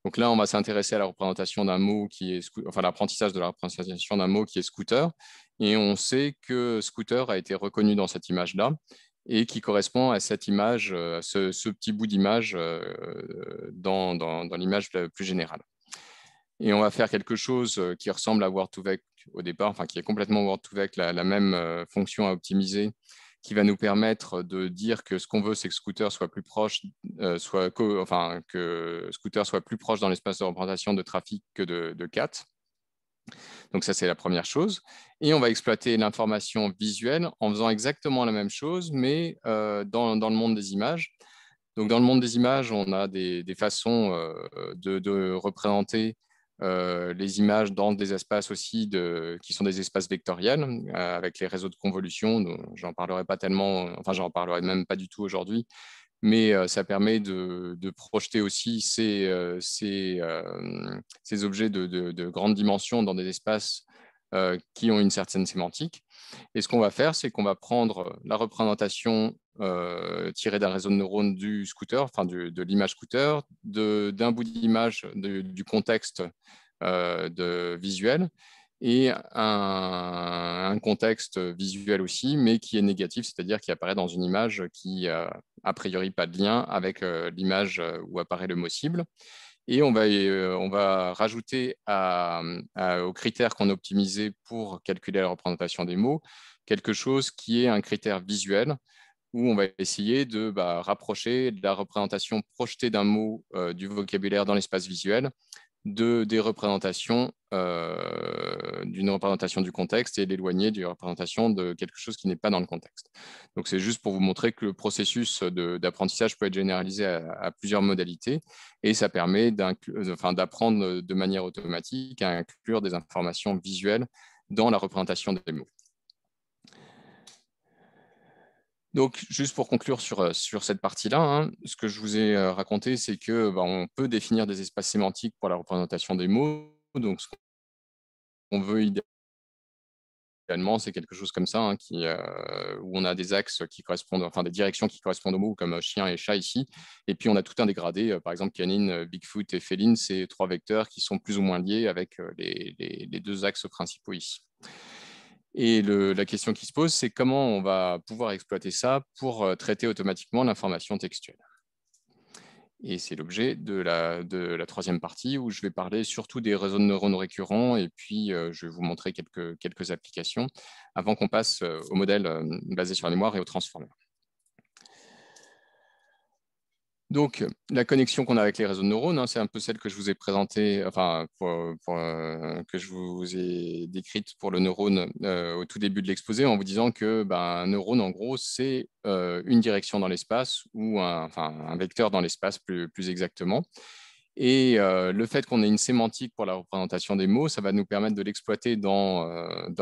Donc là, on va s'intéresser à la représentation d'un mot qui est, enfin l'apprentissage de la représentation d'un mot qui est scooter. Et on sait que scooter a été reconnu dans cette image-là et qui correspond à cette image, euh, ce, ce petit bout d'image euh, dans, dans, dans l'image plus générale. Et on va faire quelque chose euh, qui ressemble à Word2Vec au départ, enfin qui est complètement Word2Vec, la même fonction à optimiser, qui va nous permettre de dire que ce qu'on veut, c'est que Scooter soit plus proche, euh, soit enfin, que Scooter soit plus proche dans l'espace de représentation de trafic que de, de Cat. Donc ça, c'est la première chose. Et on va exploiter l'information visuelle en faisant exactement la même chose, mais euh, dans, dans, le monde des images. Donc dans le monde des images, on a des, des façons euh, de, de, représenter euh, les images dans des espaces aussi qui sont des espaces vectoriels euh, avec les réseaux de convolution. J'en parlerai pas tellement, enfin j'en parlerai même pas du tout aujourd'hui, mais euh, ça permet de, projeter aussi ces, objets de grande dimension dans des espaces euh, qui ont une certaine sémantique. Et ce qu'on va faire, c'est qu'on va prendre euh, la représentation euh, tirée d'un réseau de neurones du scooter, enfin de l'image scooter, d'un bout d'image du contexte de visuel et un, un, contexte visuel aussi, mais qui est négatif, c'est-à-dire qui apparaît dans une image qui a a priori pas de lien avec l'image où apparaît le mot cible. Et on va, euh, rajouter euh, aux critères qu'on a optimisés pour calculer la représentation des mots quelque chose qui est un critère visuel où on va essayer de bah, rapprocher la représentation projetée d'un mot euh, du vocabulaire dans l'espace visuel des représentations, euh, d'une représentation du contexte et l'éloigner d'une représentation de quelque chose qui n'est pas dans le contexte. Donc c'est juste pour vous montrer que le processus d'apprentissage peut être généralisé à, plusieurs modalités et ça permet d'apprendre de manière automatique à inclure des informations visuelles dans la représentation des mots. Donc, juste pour conclure sur, euh, cette partie-là, hein, ce que je vous ai euh, raconté, c'est que bah, on peut définir des espaces sémantiques pour la représentation des mots. Donc, ce qu'on veut idéalement, c'est quelque chose comme ça, hein, euh, où on a des axes qui correspondent, enfin des directions qui correspondent aux mots, comme chien et chat ici. Et puis, on a tout un dégradé, par exemple, canine, Bigfoot et féline, c'est trois vecteurs qui sont plus ou moins liés avec les deux axes principaux ici. Et la question qui se pose, c'est comment on va pouvoir exploiter ça pour euh, traiter automatiquement l'information textuelle. Et c'est l'objet de la, troisième partie où je vais parler surtout des réseaux de neurones récurrents et puis euh, je vais vous montrer quelques, applications avant qu'on passe euh, au modèle basé sur la mémoire et au transformer. Donc, euh, la connexion qu'on a avec les réseaux de neurones, hein, c'est un peu celle que je vous ai présentée, enfin, euh, que je vous ai décrite pour le neurone euh, au tout début de l'exposé, en vous disant que ben, neurone, en gros, c'est une direction dans l'espace ou un, vecteur dans l'espace plus, exactement. Et le fait qu'on ait une sémantique pour la représentation des mots, ça va nous permettre de l'exploiter dans,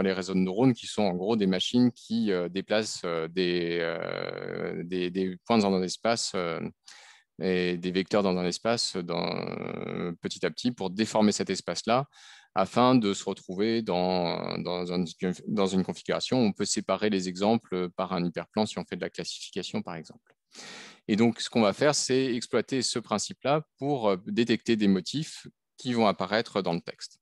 les réseaux de neurones qui sont en gros des machines qui déplacent des, des, points dans l'espace et des vecteurs dans un espace petit à petit pour déformer cet espace-là afin de se retrouver dans, dans, une configuration. On peut séparer les exemples par un hyperplan si on fait de la classification, par exemple. Et donc, ce qu'on va faire, c'est exploiter ce principe-là pour euh, détecter des motifs qui vont apparaître dans le texte.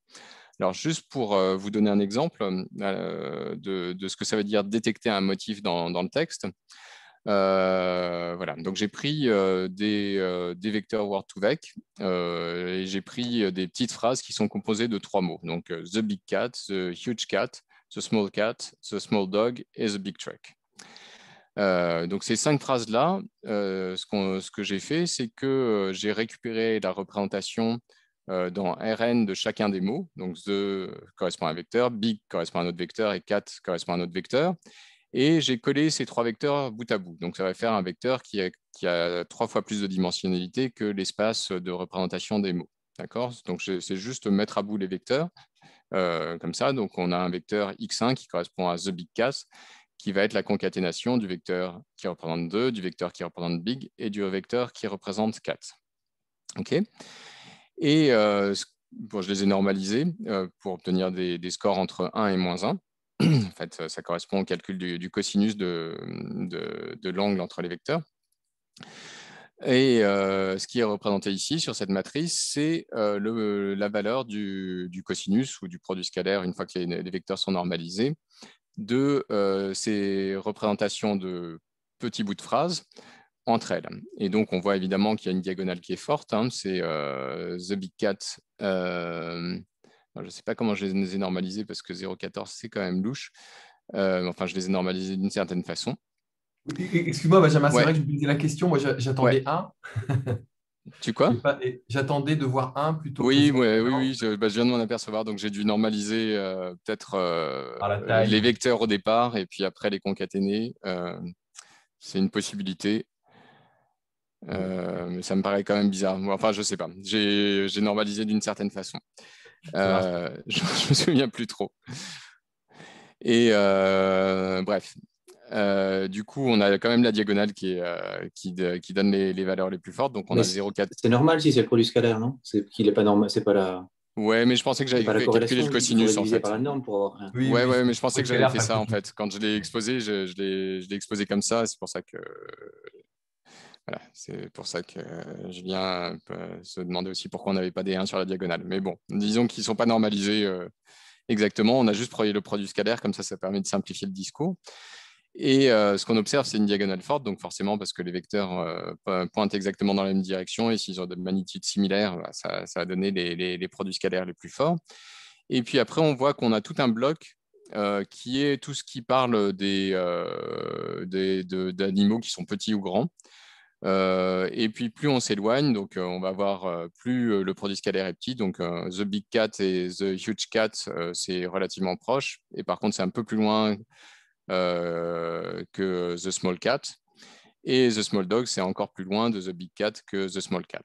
Alors, juste pour euh, vous donner un exemple euh, de, de ce que ça veut dire détecter un motif dans, dans le texte, euh, voilà, donc j'ai pris euh, euh, des, vecteurs word to vec et j'ai pris des petites phrases qui sont composées de trois mots. Donc the big cat, the huge cat, the small cat, the small dog et the big truck. donc ces cinq phrases-là, ce, ce, que j'ai fait, c'est que j'ai récupéré la représentation dans Rn de chacun des mots. Donc the correspond à un vecteur, big correspond à un autre vecteur et cat correspond à un autre vecteur. Et j'ai collé ces trois vecteurs bout à bout. Donc, ça va faire un vecteur qui a, trois fois plus de dimensionnalité que l'espace de représentation des mots. D'accord Donc, c'est juste mettre à bout les vecteurs. Euh, comme ça, donc on a un vecteur x1 qui correspond à the big cast, qui va être la concaténation du vecteur qui représente 2, du vecteur qui représente big et du vecteur qui représente 4. OK Et euh, je les ai normalisés euh, pour obtenir des, des, scores entre 1 et moins 1 en fait, ça correspond au calcul du, cosinus de, l'angle entre les vecteurs. Et euh, ce qui est représenté ici sur cette matrice, c'est euh, la valeur du, cosinus ou du produit scalaire, une fois que les, vecteurs sont normalisés, de euh, ces représentations de petits bouts de phrases entre elles. Et donc, on voit évidemment qu'il y a une diagonale qui est forte. Hein. c'est The Big Cat je ne sais pas comment je les ai normalisés parce que 0,14, c'est quand même louche. Euh, enfin, je les ai normalisés d'une certaine façon. Excuse-moi, Benjamin, c'est vrai que je la question. Moi, j'attendais 1 Tu quoi J'attendais de voir un plutôt. Oui, oui, oui, bah, je, viens de m'en apercevoir, donc j'ai dû normaliser euh, peut-être euh, ah, les vecteurs au départ et puis après les concaténer. Euh, c'est une possibilité. mais ça me paraît quand même bizarre. Enfin, je ne sais pas. J'ai normalisé d'une certaine façon. Euh, je, me souviens plus trop. Et euh, bref, euh, du coup, on a quand même la diagonale qui, est, qui, donne les, valeurs les plus fortes. Donc, on a 0,4. C'est normal si c'est le produit scalaire, non C'est qu'il est pas normal, c'est pas la. Ouais, mais je pensais que j'avais calculé le cosinus en fait. la norme pour oui, ouais, mais je pensais que j'avais fait ça en fait. Quand je l'ai exposé, je, je l'ai exposé comme ça. C'est pour ça que voilà, c'est pour ça que je Julien se demander aussi pourquoi on n'avait pas des 1 sur la diagonale. Mais bon, disons qu'ils ne sont pas normalisés euh, exactement. On a juste pris le produit scalaire, comme ça, ça permet de simplifier le discours. Et euh, ce qu'on observe, c'est une diagonale forte, donc forcément parce que les vecteurs euh, pointent exactement dans la même direction, et s'ils ont des magnitudes similaires, bah, ça, ça, va donner les, produits scalaires les plus forts. Et puis après, on voit qu'on a tout un bloc qui est tout ce qui parle des, d'animaux qui sont petits ou grands. Euh, et puis plus on s'éloigne, donc euh, on va voir euh, plus le produit scalaire est petit. Donc The Big Cat et The Huge Cat, c'est relativement proche. Et par contre, c'est un peu plus loin que The Small Cat. Et The Small Dog, c'est encore plus loin de The Big Cat que The Small Cat.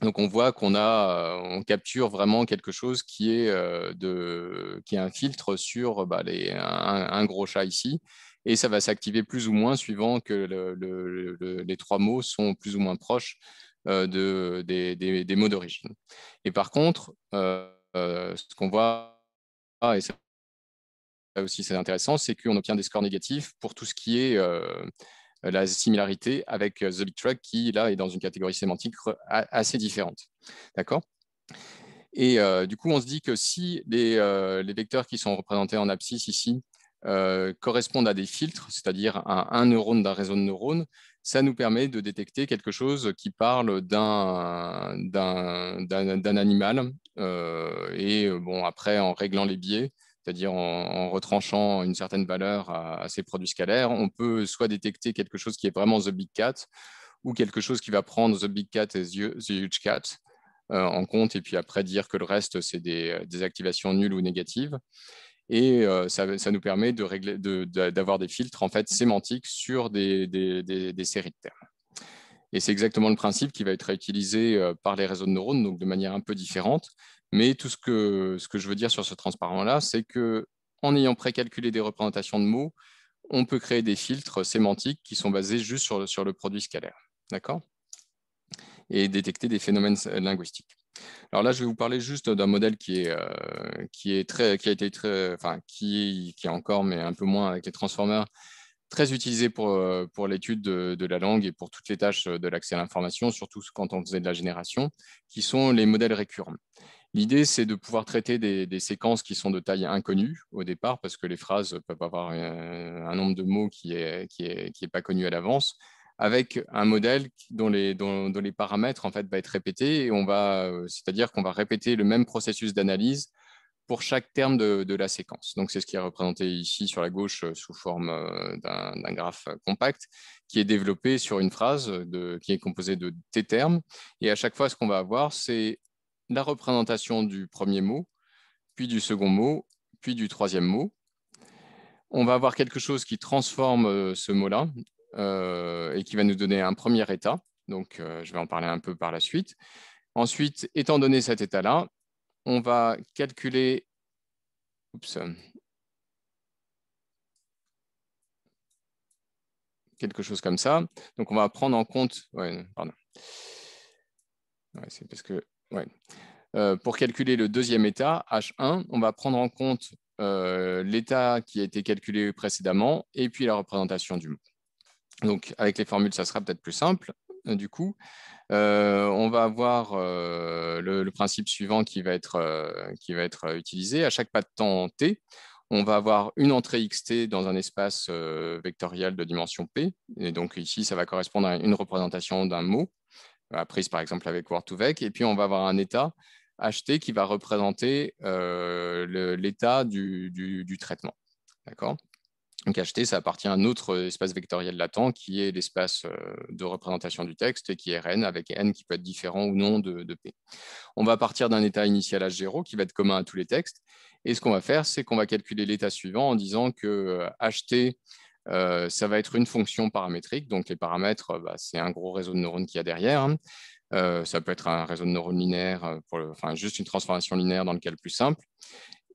donc on voit qu'on a, on capture vraiment quelque chose qui est, de, qui un filtre sur bah, les, un, gros chat ici et ça va s'activer plus ou moins suivant que les trois mots sont plus ou moins proches euh, des, mots d'origine. Et par contre, euh, euh, ce qu'on voit, et ça aussi c'est intéressant, c'est qu'on obtient des scores négatifs pour tout ce qui est la similarité avec The Big Truck, qui là est dans une catégorie sémantique assez différente. D'accord et du coup, on se dit que si les, les vecteurs qui sont représentés en abscisse ici euh, correspondent à des filtres, c'est-à-dire à un neurone d'un réseau de neurones, ça nous permet de détecter quelque chose qui parle d'un animal. Euh, et euh, bon, après, en réglant les biais, c'est-à-dire en, retranchant une certaine valeur à, ces produits scalaires, on peut soit détecter quelque chose qui est vraiment The Big Cat, ou quelque chose qui va prendre The Big Cat et The Huge Cat en compte, et puis après dire que le reste, c'est des activations nulles ou négatives et ça, nous permet d'avoir d'avoir des filtres en fait, sémantiques sur des, séries de termes. Et c'est exactement le principe qui va être utilisé par les réseaux de neurones, donc de manière un peu différente. Mais tout ce que, ce que je veux dire sur ce transparent-là, c'est qu'en en ayant précalculé des représentations de mots, on peut créer des filtres sémantiques qui sont basés juste sur le, sur le produit scalaire. D'accord Et détecter des phénomènes linguistiques. Alors là, je vais vous parler juste d'un modèle qui est, a qui, est encore, mais un peu moins avec les transformers, très utilisé pour, euh, l'étude de, la langue et pour toutes les tâches euh, de l'accès à l'information, surtout quand on faisait de la génération, qui sont les modèles récurrents. L'idée, c'est de pouvoir traiter des, séquences qui sont de taille inconnue au départ, parce que les phrases peuvent avoir euh, un, nombre de mots qui n'est pas connu à l'avance, avec un modèle dont les, paramètres en fait va être répétés. on va, euh, c'est-à-dire qu'on va répéter le même processus d'analyse pour chaque terme de, la séquence. Donc c'est ce qui est représenté ici sur la gauche euh, sous forme euh, d'un graphe compact qui est développé sur une phrase qui est composée de t termes. Et à chaque fois, ce qu'on va avoir, c'est la représentation du premier mot, puis du second mot, puis du troisième mot on va avoir quelque chose qui transforme ce mot-là euh, et qui va nous donner un premier état. Donc, euh, je vais en parler un peu par la suite. Ensuite, étant donné cet état-là, on va calculer... quelque chose comme ça. Donc, on va prendre en compte... pardon. c'est parce que... Euh, pour calculer le deuxième état, H1, on va prendre en compte l'état qui a été calculé précédemment et puis la représentation du mot. Donc, avec les formules, ça sera peut-être plus simple. Euh, du coup, euh, on va avoir euh, le, principe suivant qui va, être, utilisé. À chaque pas de temps t, on va avoir une entrée xt dans un espace vectoriel de dimension p. Et donc ici, ça va correspondre à une représentation d'un mot, prise par exemple avec Word2Vec. Et puis, on va avoir un état ht qui va représenter l'état du traitement. D'accord donc HT, ça appartient à un autre euh, espace vectoriel latent qui est l'espace euh, de représentation du texte et qui est Rn avec N qui peut être différent ou non de, P. On va partir d'un état initial H0 qui va être commun à tous les textes. Et ce qu'on va faire, c'est qu'on va calculer l'état suivant en disant que HT, euh, ça va être une fonction paramétrique. Donc les paramètres, bah, c'est un gros réseau de neurones qu'il y a derrière. Hein. ça peut être un réseau de neurones linéaire, pour enfin juste une transformation linéaire dans le cas le plus simple.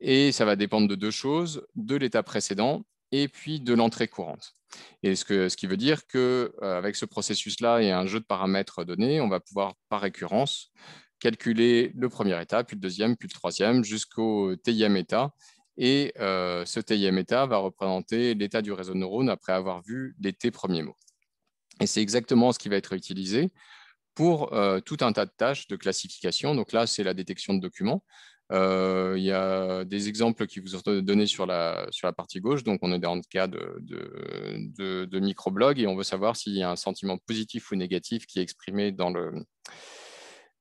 Et ça va dépendre de deux choses, de l'état précédent et puis de l'entrée courante. Et ce, qui veut dire qu'avec euh, ce processus-là et un jeu de paramètres donnés, on va pouvoir par récurrence calculer le premier état, puis le deuxième, puis le troisième, jusqu'au TIM état. Et euh, ce TIM état va représenter l'état du réseau de neurones après avoir vu les T premiers mots. Et c'est exactement ce qui va être utilisé pour euh, tout un tas de tâches de classification. Donc là, c'est la détection de documents, euh, il y a des exemples qui vous sont donnés sur la, sur la partie gauche. Donc, on est dans le cas de, de, de, de microblog et on veut savoir s'il y a un sentiment positif ou négatif qui est exprimé dans le,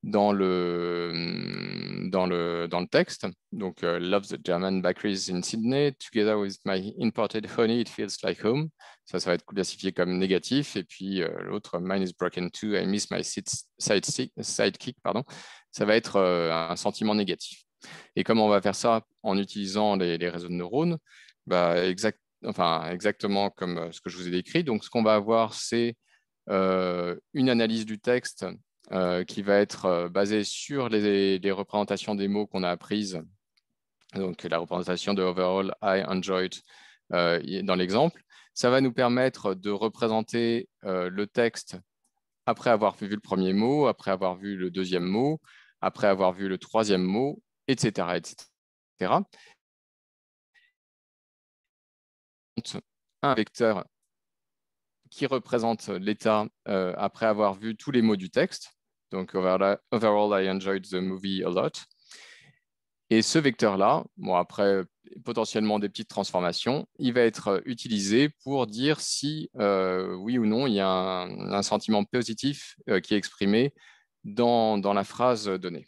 dans le, dans le, dans le texte. Donc, euh, Love the German bakeries in Sydney, together with my imported honey, it feels like home. Ça, ça va être classifié comme négatif. Et puis, euh, l'autre, Mine is broken too, I miss my sidekick, side pardon. Ça va être un sentiment négatif. Et comment on va faire ça en utilisant les, réseaux de neurones bah, exact, enfin, Exactement comme euh, ce que je vous ai décrit. Donc, ce qu'on va avoir, c'est euh, une analyse du texte euh, qui va être basée sur les, représentations des mots qu'on a apprises. Donc, la représentation de overall, I enjoyed dans l'exemple. Ça va nous permettre de représenter le texte après avoir vu le premier mot, après avoir vu le deuxième mot, après avoir vu le troisième mot, etc. etc. Un vecteur qui représente l'état euh, après avoir vu tous les mots du texte. Donc, overall, I enjoyed the movie a lot. Et ce vecteur-là, après potentiellement des petites transformations, il va être utilisé pour dire si, euh, oui ou non, il y a un, sentiment positif euh, qui est exprimé dans la phrase donnée.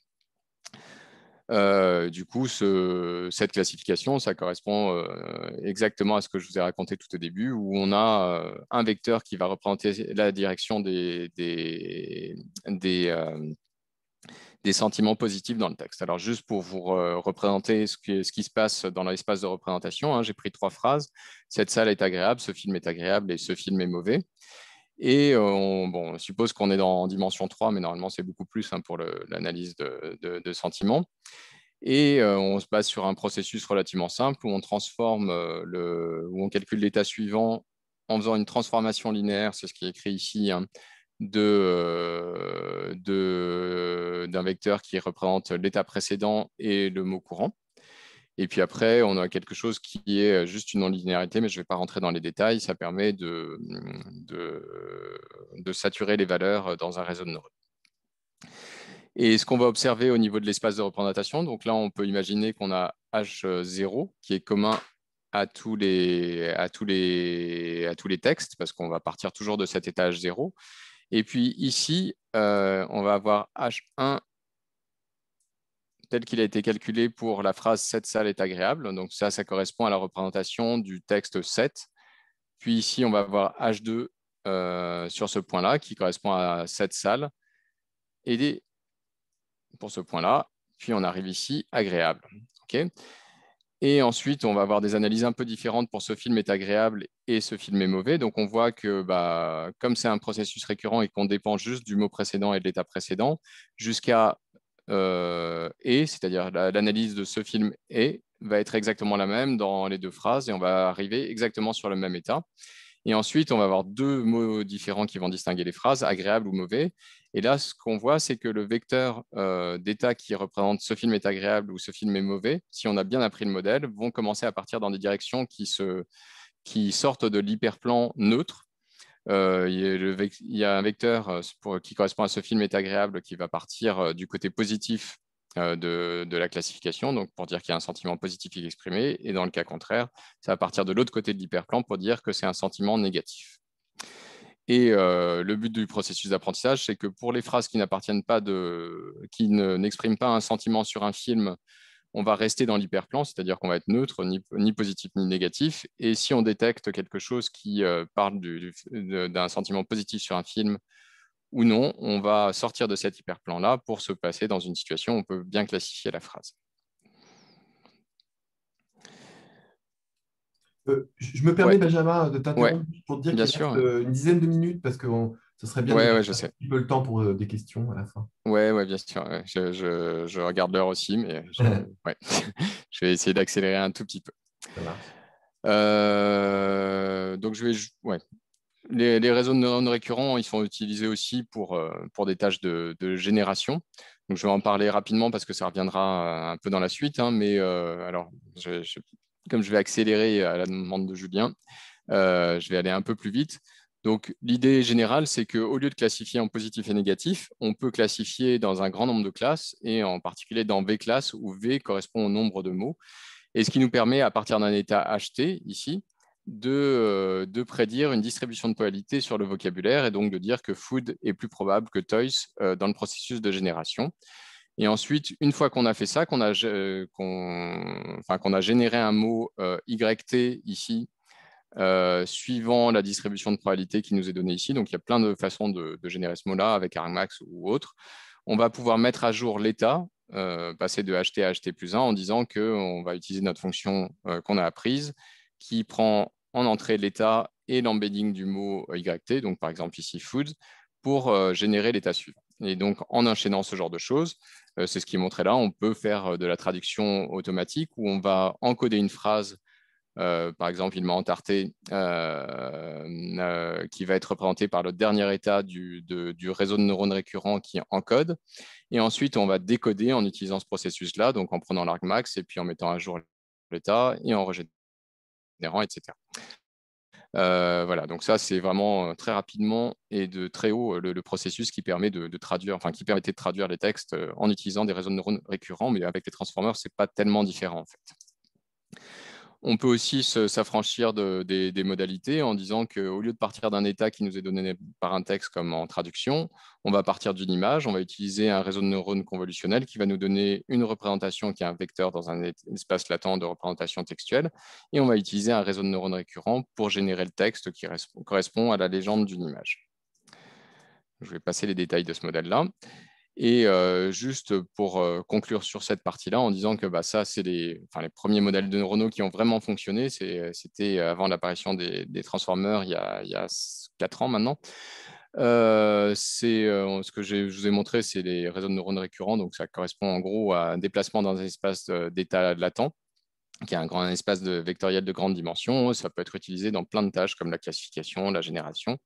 Euh, du coup, cette classification, ça correspond euh, exactement à ce que je vous ai raconté tout au début, où on a euh, un vecteur qui va représenter la direction des, sentiments positifs dans le texte. Alors, juste pour vous représenter ce, qui se passe dans l'espace de représentation, hein, j'ai pris trois phrases. Cette salle est agréable, ce film est agréable et ce film est mauvais. Et on, suppose qu'on est dans dimension 3, mais normalement c'est beaucoup plus hein, pour l'analyse de, de, sentiments. Et on se base sur un processus relativement simple où on transforme où on calcule l'état suivant en faisant une transformation linéaire, c'est ce qui est écrit ici, hein, d'un vecteur qui représente l'état précédent et le mot courant. Et puis après, on a quelque chose qui est euh, juste une non-linéarité, mais je ne vais pas rentrer dans les détails. Ça permet de, mm, euh, de, saturer les valeurs euh, dans un réseau de neurones. Et ce qu'on va observer au niveau de l'espace de représentation, donc là, on peut imaginer qu'on a H0 qui est commun à tous les, à tous les, à tous les textes, parce qu'on va partir toujours de cet état H0. Et puis ici, on va avoir H1 tel qu'il a été calculé pour la phrase cette salle est agréable. Donc ça, ça correspond à la représentation du texte 7. Puis ici, on va avoir H2 euh, sur ce point-là qui correspond à cette salle. Et pour ce point-là, puis on arrive ici, agréable. et ensuite, on va avoir des analyses un peu différentes pour ce film est agréable et ce film est mauvais. Donc, on voit que bah, comme c'est un processus récurrent et qu'on dépend juste du mot précédent et de l'état précédent, jusqu'à euh, et, c'est-à-dire l'analyse de ce film et va être exactement la même dans les deux phrases et on va arriver exactement sur le même état. Et ensuite, on va avoir deux mots différents qui vont distinguer les phrases, agréable ou mauvais. Et là, ce qu'on voit, c'est que le vecteur euh, d'état qui représente ce film est agréable ou ce film est mauvais, si on a bien appris le modèle, vont commencer à partir dans des directions qui, se, qui sortent de l'hyperplan neutre euh, il, y a un vecteur euh, qui correspond à ce film est agréable qui va partir euh, du côté positif de, la classification, donc pour dire qu'il y a un sentiment positif exprimé, et dans le cas contraire, ça va partir de l'autre côté de l'hyperplan pour dire que c'est un sentiment négatif. Et le but du processus d'apprentissage, c'est que pour les phrases qui n'appartiennent pas qui n'expriment pas un sentiment sur un film, on va rester dans l'hyperplan, c'est-à-dire qu'on va être neutre, ni, positif ni négatif. Et si on détecte quelque chose qui euh, parle d'un sentiment positif sur un film ou non, on va sortir de cet hyperplan-là pour se passer dans une situation où on peut bien classifier la phrase. Euh, je me permets, Benjamin, de t'interrompre pour dire euh, une dizaine de minutes parce qu'on ce serait bien ouais, un peu le temps pour euh, des questions à la fin. Oui, ouais, bien sûr. Je, regarde l'heure aussi, mais je, vais essayer d'accélérer un tout petit peu. Euh, donc, je vais. Les, réseaux de neurones récurrents, ils sont utilisés aussi pour, euh, pour des tâches de, génération. Donc, je vais en parler rapidement parce que ça reviendra un peu dans la suite. Hein, mais alors, comme je vais accélérer à la demande de Julien, je vais aller un peu plus vite. Donc l'idée générale, c'est qu'au lieu de classifier en positif et négatif, on peut classifier dans un grand nombre de classes, et en particulier dans V classes où V correspond au nombre de mots, et ce qui nous permet, à partir d'un état HT, ici, euh, de, prédire une distribution de polarité sur le vocabulaire, et donc de dire que food est plus probable que toys euh, dans le processus de génération. Et ensuite, une fois qu'on a fait ça, qu'on a, euh, a, généré un mot YT ici, euh, suivant la distribution de probabilité qui nous est donnée ici. Donc, il y a plein de façons de, générer ce mot-là avec Argmax ou autre. On va pouvoir mettre à jour l'état, euh, passer de HT à HT plus 1 en disant qu'on va utiliser notre fonction euh, qu'on a apprise qui prend en entrée l'état et l'embedding du mot YT, donc par exemple ici food, pour générer l'état suivant. Et donc, en enchaînant ce genre de choses, c'est ce qui est montré là, on peut faire de la traduction automatique où on va encoder une phrase euh, par exemple, il m'a entarté, euh, euh, qui va être représenté par le dernier état du, réseau de neurones récurrents qui encode. Et ensuite, on va décoder en utilisant ce processus-là, donc en prenant l'argmax et puis en mettant à jour l'état et en régénérant, etc. voilà, donc ça, c'est vraiment très rapidement et de très haut le, processus qui permet de, traduire, enfin qui permettait de traduire les textes en utilisant des réseaux de neurones récurrents, mais avec les transformers, c'est pas tellement différent en fait. On peut aussi s'affranchir des, modalités en disant qu'au lieu de partir d'un état qui nous est donné par un texte comme en traduction, on va partir d'une image, on va utiliser un réseau de neurones convolutionnel qui va nous donner une représentation qui est un vecteur dans un espace latent de représentation textuelle, et on va utiliser un réseau de neurones récurrents pour générer le texte qui correspond à la légende d'une image. Je vais passer les détails de ce modèle-là. Et euh, juste pour euh, conclure sur cette partie-là, en disant que bah, ça, c'est les, premiers modèles de neurones qui ont vraiment fonctionné. Euh, c'était avant l'apparition des, des, Transformers il y, a, il 4 ans maintenant. c'est ce que je vous ai montré, c'est les réseaux de neurones récurrents. Donc, ça correspond en gros à un déplacement dans un espace d'état latent qui est un grand espace de vectoriel de grande dimension. Ça peut être utilisé dans plein de tâches comme la classification, la génération.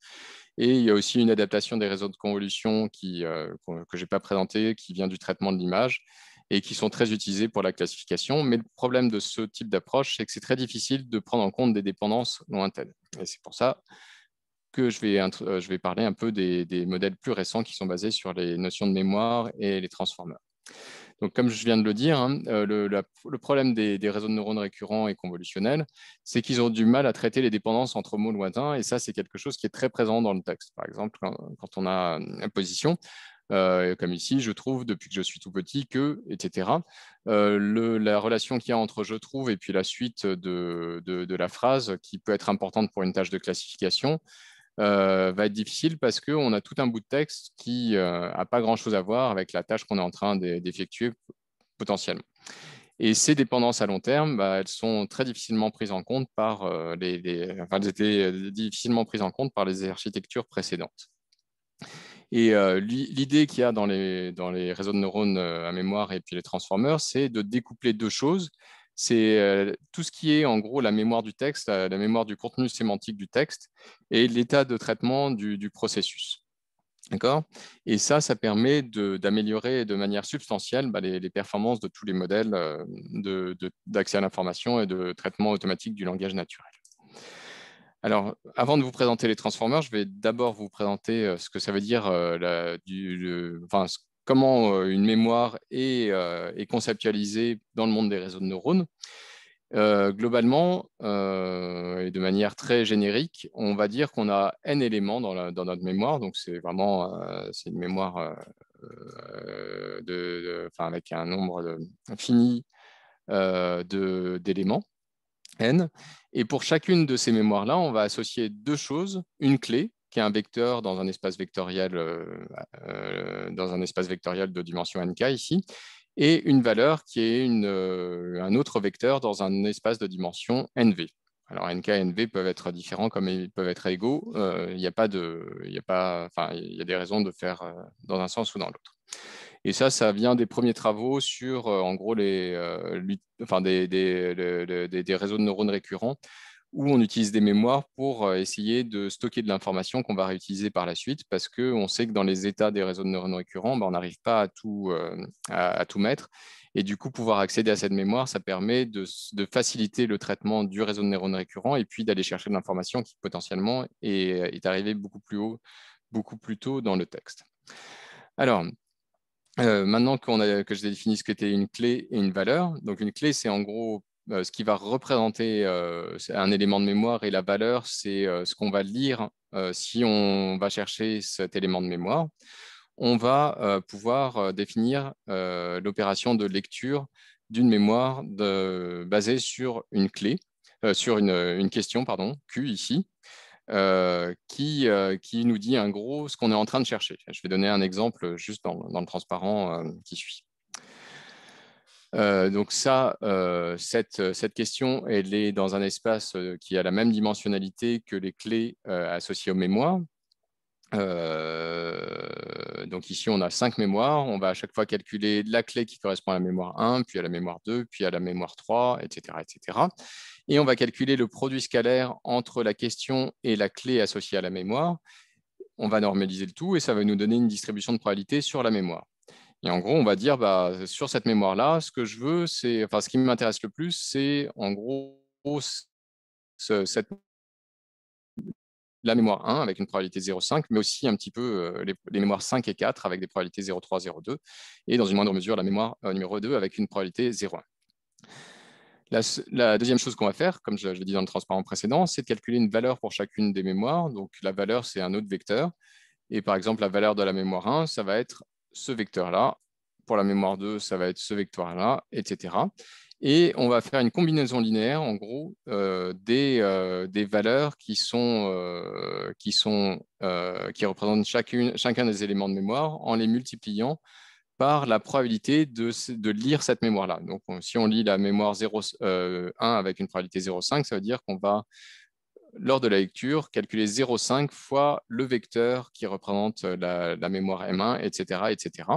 Et il y a aussi une adaptation des réseaux de convolution euh, que je n'ai pas présentée, qui vient du traitement de l'image et qui sont très utilisés pour la classification. Mais le problème de ce type d'approche, c'est que c'est très difficile de prendre en compte des dépendances lointaines. Et c'est pour ça que je vais, euh, parler un peu des, des modèles plus récents qui sont basés sur les notions de mémoire et les transformeurs comme je viens de le dire, hein, euh, le, problème des, réseaux de neurones récurrents et convolutionnels, c'est qu'ils ont du mal à traiter les dépendances entre mots lointains, et ça, c'est quelque chose qui est très présent dans le texte. Par exemple, quand, on a une position, euh, comme ici, je trouve depuis que je suis tout petit que, etc. Euh, la relation qu'il y a entre je trouve et puis la suite de, la phrase qui peut être importante pour une tâche de classification, euh, va être difficile parce qu'on a tout un bout de texte qui n'a euh, pas grand-chose à voir avec la tâche qu'on est en train d'effectuer potentiellement. Et ces dépendances à long terme, bah, elles sont très difficilement prises en compte par euh, les, les enfin, étaient difficilement prises en compte par les architectures précédentes. Et l'idée qu'il y a dans les, dans les réseaux de neurones à mémoire et puis les transformers, c'est de découpler deux choses c'est euh, tout ce qui est en gros la mémoire du texte, la, mémoire du contenu sémantique du texte et l'état de traitement du, processus. D'accord Et ça, ça permet d'améliorer de, manière substantielle bah, les, performances de tous les modèles euh, d'accès à l'information et de traitement automatique du langage naturel. Alors, avant de vous présenter les transformers, je vais d'abord vous présenter euh, ce que ça veut dire, du, comment euh, une mémoire euh, est, conceptualisée dans le monde des réseaux de neurones. Euh, globalement, et de manière très générique, on va dire qu'on a n éléments dans, notre mémoire, donc c'est vraiment une mémoire de, avec un nombre infini d'éléments, n. Et pour chacune de ces mémoires-là, on va associer deux choses, une clé qui est un vecteur dans un espace vectoriel, euh, euh, dans un espace vectoriel de dimension nk ici, et une valeur qui est une, euh, un autre vecteur dans un espace de dimension nv. Alors nk et nv peuvent être différents comme ils peuvent être égaux. Il il y a des raisons de faire dans un sens ou dans l'autre. Et ça, ça vient des premiers travaux sur, en gros, les, enfin, des, des, des réseaux de neurones récurrents où on utilise des mémoires pour euh, essayer de stocker de l'information qu'on va réutiliser par la suite, parce qu'on sait que dans les états des réseaux de neurones récurrents, ben, on n'arrive pas à tout, euh, à, tout, mettre. Et du coup, pouvoir accéder à cette mémoire, ça permet de, faciliter le traitement du réseau de neurones récurrents et puis d'aller chercher de l'information qui potentiellement est, euh, arrivée beaucoup plus haut, beaucoup plus tôt dans le texte. Alors, maintenant a, que j'ai défini ce qu'était une clé et une valeur, donc une clé, c'est en gros ce qui va représenter un élément de mémoire et la valeur, c'est ce qu'on va lire si on va chercher cet élément de mémoire. On va pouvoir définir l'opération de lecture d'une mémoire basée sur une clé, sur une, question, pardon, Q ici, qui, nous dit en gros ce qu'on est en train de chercher. Je vais donner un exemple juste dans, le transparent qui suit. Euh, donc ça, euh, euh, cette, question, elle est dans un espace qui a la même dimensionnalité que les clés associées aux mémoires. donc ici, on a cinq mémoires. On va à chaque fois calculer la clé qui correspond à la mémoire 1, puis à la mémoire 2, puis à la mémoire 3, etc. etc. Et on va calculer le produit scalaire entre la question et la clé associée à la mémoire. On va normaliser le tout et ça va nous donner une distribution de probabilité sur la mémoire. Et en gros, on va dire, bah, sur cette mémoire-là, ce que je veux, c'est, enfin, ce qui m'intéresse le plus, c'est en gros cette, la mémoire 1 avec une probabilité 0,5, mais aussi un petit peu euh, les, mémoires 5 et 4 avec des probabilités 0,3, 0,2, et dans une moindre mesure la mémoire euh, numéro 2 avec une probabilité 0,1. La, deuxième chose qu'on va faire, comme je, je l'ai dit dans le transparent précédent, c'est de calculer une valeur pour chacune des mémoires. Donc la valeur, c'est un autre vecteur. Et par exemple, la valeur de la mémoire 1, ça va être ce vecteur-là. Pour la mémoire 2, ça va être ce vecteur-là, etc. Et on va faire une combinaison linéaire, en gros, euh, des, euh, des, valeurs qui, sont, euh, qui, sont, qui représentent chacune, chacun des éléments de mémoire en les multipliant par la probabilité de, lire cette mémoire-là. Donc, si on lit la mémoire 0, 1 avec une probabilité 0,5, ça veut dire qu'on va lors de la lecture, calculer 0,5 fois le vecteur qui représente euh, la, mémoire M1, etc., etc.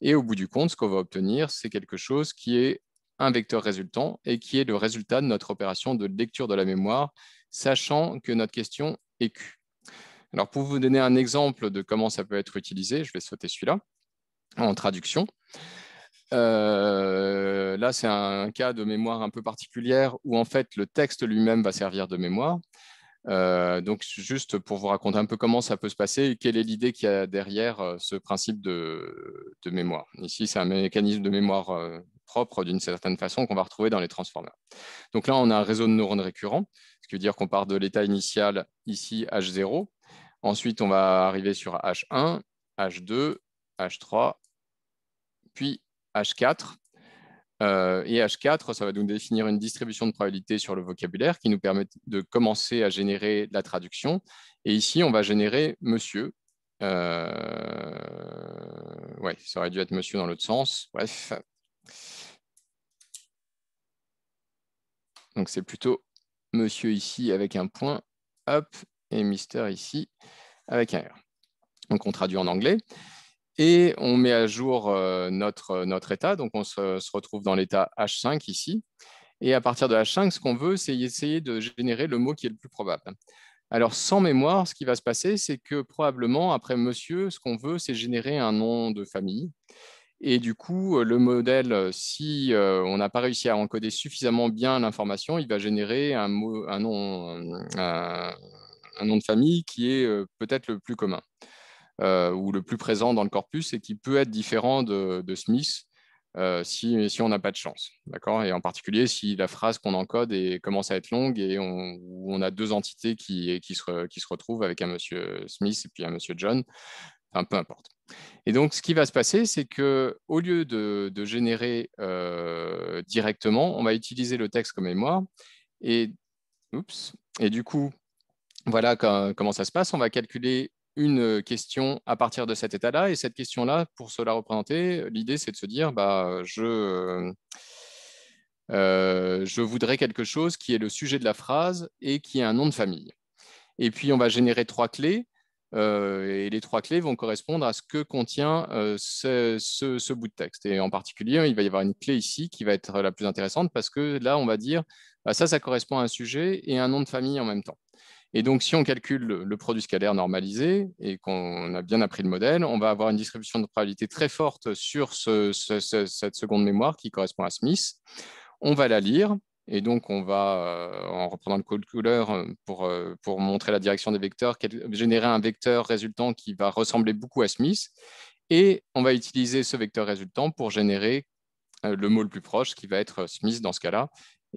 Et au bout du compte, ce qu'on va obtenir, c'est quelque chose qui est un vecteur résultant et qui est le résultat de notre opération de lecture de la mémoire, sachant que notre question est Q. Alors, pour vous donner un exemple de comment ça peut être utilisé, je vais sauter celui-là en traduction. Euh, là, c'est un cas de mémoire un peu particulière où en fait le texte lui-même va servir de mémoire. Euh, donc, juste pour vous raconter un peu comment ça peut se passer et quelle est l'idée qu'il y a derrière euh, ce principe de, mémoire. Ici, c'est un mécanisme de mémoire propre d'une certaine façon qu'on va retrouver dans les transformers. Donc là, on a un réseau de neurones récurrents, ce qui veut dire qu'on part de l'état initial ici H0. Ensuite, on va arriver sur H1, H2, H3, puis H4. Euh, et H4, ça va nous définir une distribution de probabilité sur le vocabulaire qui nous permet de commencer à générer la traduction. Et ici, on va générer monsieur. Euh, ouais, ça aurait dû être monsieur dans l'autre sens. Bref. Donc, c'est plutôt monsieur ici avec un point, hop, et mister ici avec un R. Donc, on traduit en anglais et on met à jour euh, notre, euh, notre état. Donc, on se, retrouve dans l'état H5 ici. Et à partir de H5, ce qu'on veut, c'est essayer de générer le mot qui est le plus probable. Alors, sans mémoire, ce qui va se passer, c'est que probablement, après monsieur, ce qu'on veut, c'est générer un nom de famille. Et du coup, euh, le modèle, si on n'a pas réussi à encoder suffisamment bien l'information, il va générer un, mot, un, nom, un, nom, de famille qui est peut-être le plus commun. Euh, ou le plus présent dans le corpus et qui peut être différent de, Smith euh, si, on n'a pas de chance. Et en particulier si la phrase qu'on encode est, commence à être longue et on, on a deux entités qui, se, retrouvent avec un monsieur Smith et puis un monsieur John. Enfin, peu importe. Et donc, ce qui va se passer, c'est que au lieu de, générer euh, directement, on va utiliser le texte comme mémoire. Et, du coup, voilà comment ça se passe. On va calculer une question à partir de cet état-là. Et cette question-là, pour se la représenter, l'idée, c'est de se dire, bah, je, je voudrais quelque chose qui est le sujet de la phrase et qui est un nom de famille. Et puis, on va générer trois clés. et les trois clés vont correspondre à ce que contient ce, bout de texte. Et en particulier, il va y avoir une clé ici qui va être la plus intéressante parce que là, on va dire, bah, ça, ça correspond à un sujet et un nom de famille en même temps. Et donc, si on calcule le, produit scalaire normalisé et qu'on a bien appris le modèle, on va avoir une distribution de probabilité très forte sur cette seconde mémoire qui correspond à Smith. On va la lire, et donc, on va, euh, en reprenant le code couleur euh, pour, euh, pour montrer la direction des vecteurs, générer un vecteur résultant qui va ressembler beaucoup à Smith. Et on va utiliser ce vecteur résultant pour générer le mot le plus proche, qui va être Smith dans ce cas-là.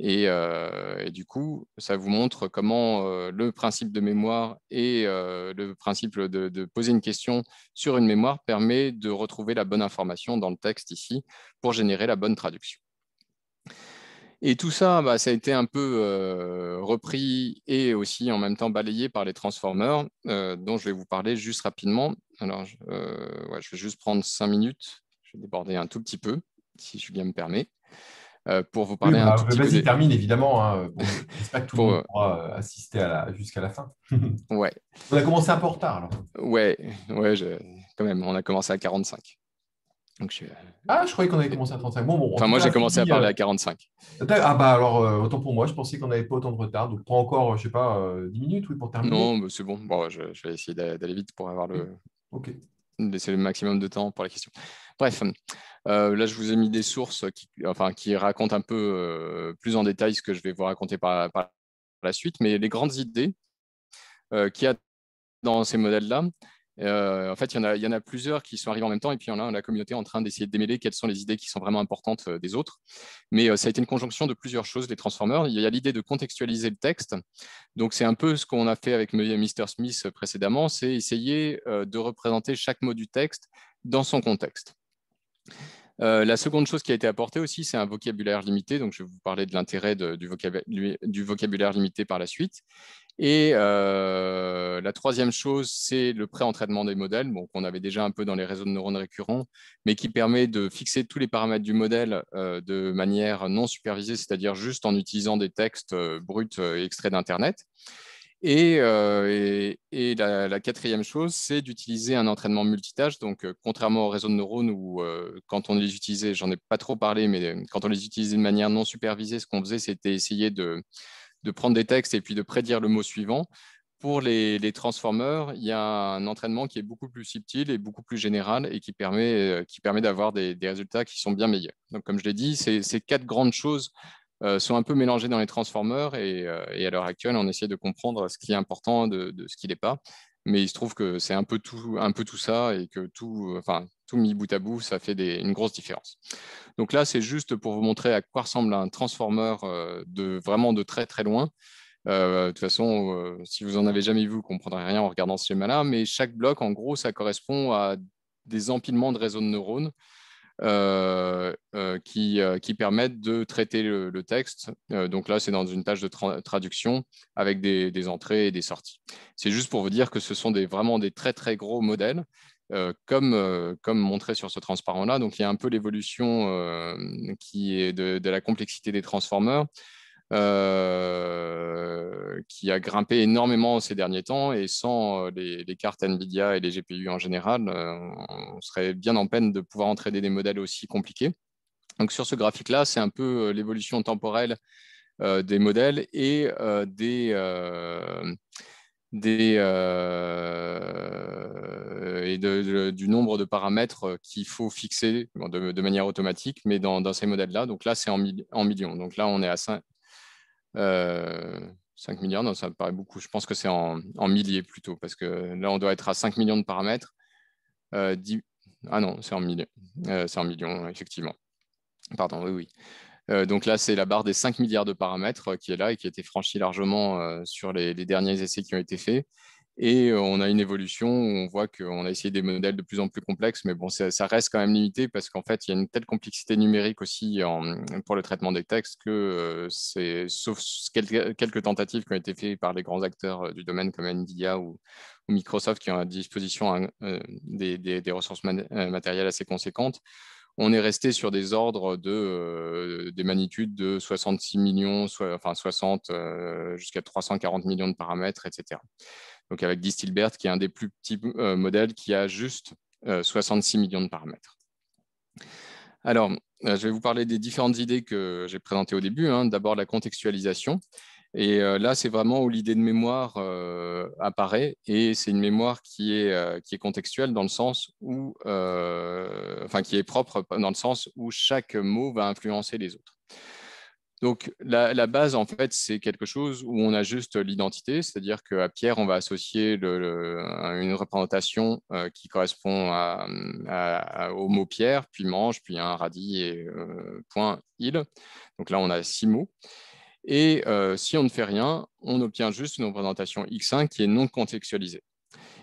Euh, et, du coup, ça vous montre comment euh, le principe de mémoire et euh, le principe de, poser une question sur une mémoire permet de retrouver la bonne information dans le texte ici pour générer la bonne traduction. Et tout ça, bah, ça a été un peu repris et aussi en même temps balayé par les transformers, dont je vais vous parler juste rapidement. Alors, je vais juste prendre cinq minutes. Je vais déborder un tout petit peu, si Julien me permet. Euh, pour vous parler un bah, tout petit peu. Vas-y, termine évidemment. Hein, j'espère que tout le monde euh, pourra euh, assister jusqu'à la fin. ouais. On a commencé un peu en retard alors. Ouais, ouais quand même, on a commencé à 45. Donc je... Ah, je croyais qu'on avait commencé à 35. Bon, bon, enfin, moi, j'ai commencé à parler à 45. Ah, bah alors, autant pour moi, je pensais qu'on n'avait pas autant de retard. Donc, prends encore, je sais pas, 10 minutes oui, pour terminer. Non, bah, c'est bon. bon je, vais essayer d'aller vite pour avoir le. Ok. Laisser le maximum de temps pour la question. Bref, euh, là, je vous ai mis des sources qui, enfin, qui racontent un peu euh, plus en détail ce que je vais vous raconter par, la suite, mais les grandes idées euh, qu'il y a dans ces modèles-là, euh, en fait, il y en, a, il y en, a, plusieurs qui sont arrivés en même temps, et puis il y en a la communauté en train d'essayer de démêler quelles sont les idées qui sont vraiment importantes des autres. Mais ça a été une conjonction de plusieurs choses, les transformers. Il y a l'idée de contextualiser le texte. Donc, c'est un peu ce qu'on a fait avec Mr. Smith précédemment, c'est essayer de représenter chaque mot du texte dans son contexte. Euh, la seconde chose qui a été apportée aussi, c'est un vocabulaire limité. Donc, je vais vous parler de l'intérêt du, vocabulaire limité par la suite. Et euh, la troisième chose, c'est le pré-entraînement des modèles, qu'on avait déjà un peu dans les réseaux de neurones récurrents, mais qui permet de fixer tous les paramètres du modèle euh, de manière non supervisée, c'est-à-dire juste en utilisant des textes bruts extraits d'Internet. Et, euh, la, quatrième chose, c'est d'utiliser un entraînement multitâche. Donc, euh, contrairement aux réseaux de neurones où, euh, quand on les utilisait, j'en ai pas trop parlé, mais quand on les utilisait de manière non supervisée, ce qu'on faisait, c'était essayer de, prendre des textes et puis de prédire le mot suivant. Pour les, les transformers, il y a un entraînement qui est beaucoup plus subtil et beaucoup plus général et qui permet, qui permet d'avoir des, des résultats qui sont bien meilleurs. Donc, comme je l'ai dit, c'est ces quatre grandes choses euh, sont un peu mélangés dans les transformeurs euh, et, à l'heure actuelle, on essaie de comprendre ce qui est important de, ce qui n'est pas. Mais il se trouve que c'est un peu tout, ça et que tout, mis bout à bout, ça fait une grosse différence. Donc là, c'est juste pour vous montrer à quoi ressemble un transformeur euh, de vraiment de très très loin. de toute façon, si vous en avez jamais vu, vous ne comprendrez rien en regardant ce schéma-là. Mais chaque bloc, en gros, ça correspond à des empilements de réseaux de neurones euh, euh, qui, euh, qui, permettent de traiter le, texte. donc là, c'est dans une tâche de traduction avec des, entrées et des sorties. C'est juste pour vous dire que ce sont vraiment des très très gros modèles. comme, comme, montré sur ce transparent-là. Donc, il y a un peu l'évolution qui est de, de, la complexité des transformeurs euh, qui a grimpé énormément ces derniers temps et sans euh, les, cartes NVIDIA et les GPU en général, euh, on serait bien en peine de pouvoir entraîner des modèles aussi compliqués. Donc sur ce graphique-là, c'est un peu l'évolution temporelle des modèles et des... Des, et du nombre de paramètres qu'il faut fixer de, manière automatique, mais dans, dans ces modèles-là. Donc là, c'est en, en, millions. Donc là, on est à 5, 5 euh, milliards, non, ça me paraît beaucoup. Je pense que c'est en, milliers plutôt, parce que là, on doit être à 5 millions de paramètres. Euh, ah non, c'est en millions. Euh, c'est en millions, effectivement. Pardon, oui, oui. donc là, c'est la barre des 5 milliards de paramètres qui est là et qui a été franchie largement sur les, derniers essais qui ont été faits. Et on a une évolution où on voit qu'on a essayé des modèles de plus en plus complexes, mais bon, ça, reste quand même limité parce qu'en fait, il y a une telle complexité numérique aussi mmh, pour le traitement des textes que c'est, sauf quelques, tentatives qui ont été faites par les grands acteurs du domaine comme NVIDIA ou, Microsoft qui ont à disposition des, ressources matérielles assez conséquentes, on est resté sur des ordres de des magnitudes de 66 millions, enfin 60 jusqu'à 340 millions de paramètres, etc donc avec Distilbert, qui est un des plus petits euh, modèles, qui a juste 66 euh, millions de paramètres. Alors, euh, je vais vous parler des différentes idées que j'ai présentées au début. Hein. D'abord, la contextualisation. Et là, c'est vraiment où l'idée de mémoire apparaît, et c'est une mémoire qui est, contextuelle dans le sens où, qui est propre dans le sens où chaque mot va influencer les autres. Donc la, base, en fait, c'est quelque chose où on a juste l'identité, c'est-à-dire qu'à Pierre, on va associer une représentation euh, qui correspond à, au mot Pierre, puis mange, puis un radis et euh, point il. Donc là, on a six mots. Et euh, si on ne fait rien, on obtient juste une représentation X1 qui est non contextualisée.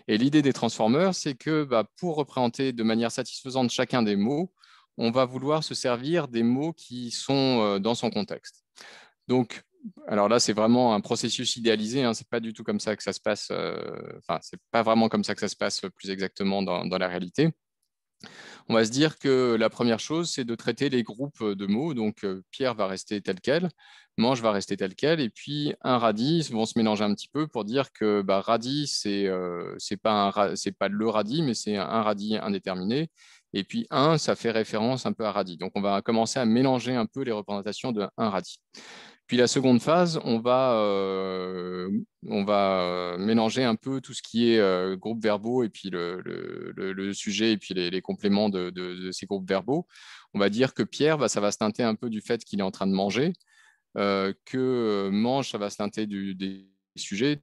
Et l'idée des transformeurs, c'est que bah, pour représenter de manière satisfaisante chacun des mots, on va vouloir se servir des mots qui sont euh, dans son contexte. Donc, alors là, c'est vraiment un processus idéalisé. Hein, c'est pas du tout comme ça que ça se passe. Euh, enfin, c'est pas vraiment comme ça que ça se passe plus exactement dans, la réalité. On va se dire que la première chose, c'est de traiter les groupes de mots. Donc, euh, Pierre va rester tel quel, Manche va rester tel quel, et puis un radis vont se mélanger un petit peu pour dire que bah, radis, c'est n'est pas, pas le radis, mais c'est un radis indéterminé. Et puis 1, ça fait référence un peu à radis. Donc on va commencer à mélanger un peu les représentations de 1 radis. Puis la seconde phase, on va, euh, on va euh, mélanger un peu tout ce qui est groupe euh, groupes verbaux et puis le, le, sujet et puis les, compléments de, de, ces groupes verbaux. On va dire que Pierre, va bah, ça va se teinter un peu du fait qu'il est en train de manger, que mange, ça va se teinter du, des sujets,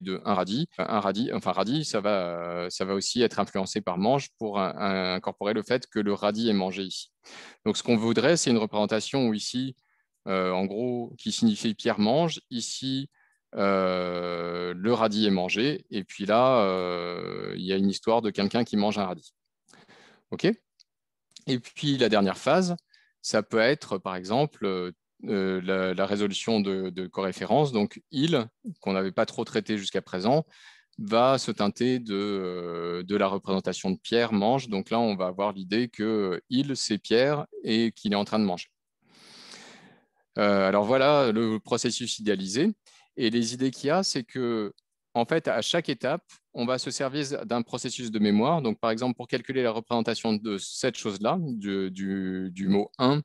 de un radis. Un radis, enfin radis, ça va, euh, ça va aussi être influencé par mange pour incorporer le fait que le radis est mangé ici. Donc ce qu'on voudrait, c'est une représentation où ici, euh, en gros, qui signifie Pierre mange, ici, euh, le radis est mangé, et puis là, il y a une histoire de quelqu'un qui mange un radis. OK Et puis la dernière phase, ça peut être, par exemple, euh, la, résolution de, de donc il, qu'on n'avait pas trop traité jusqu'à présent, va se teinter euh, de, la représentation de Pierre mange. Donc là, on va avoir l'idée que il, c'est Pierre et qu'il est en train de manger. Euh, alors voilà le processus idéalisé. Et les idées qu'il y a, c'est que, en fait, à chaque étape, on va se servir d'un processus de mémoire. Donc, par exemple, pour calculer la représentation de cette chose-là, du, mot 1,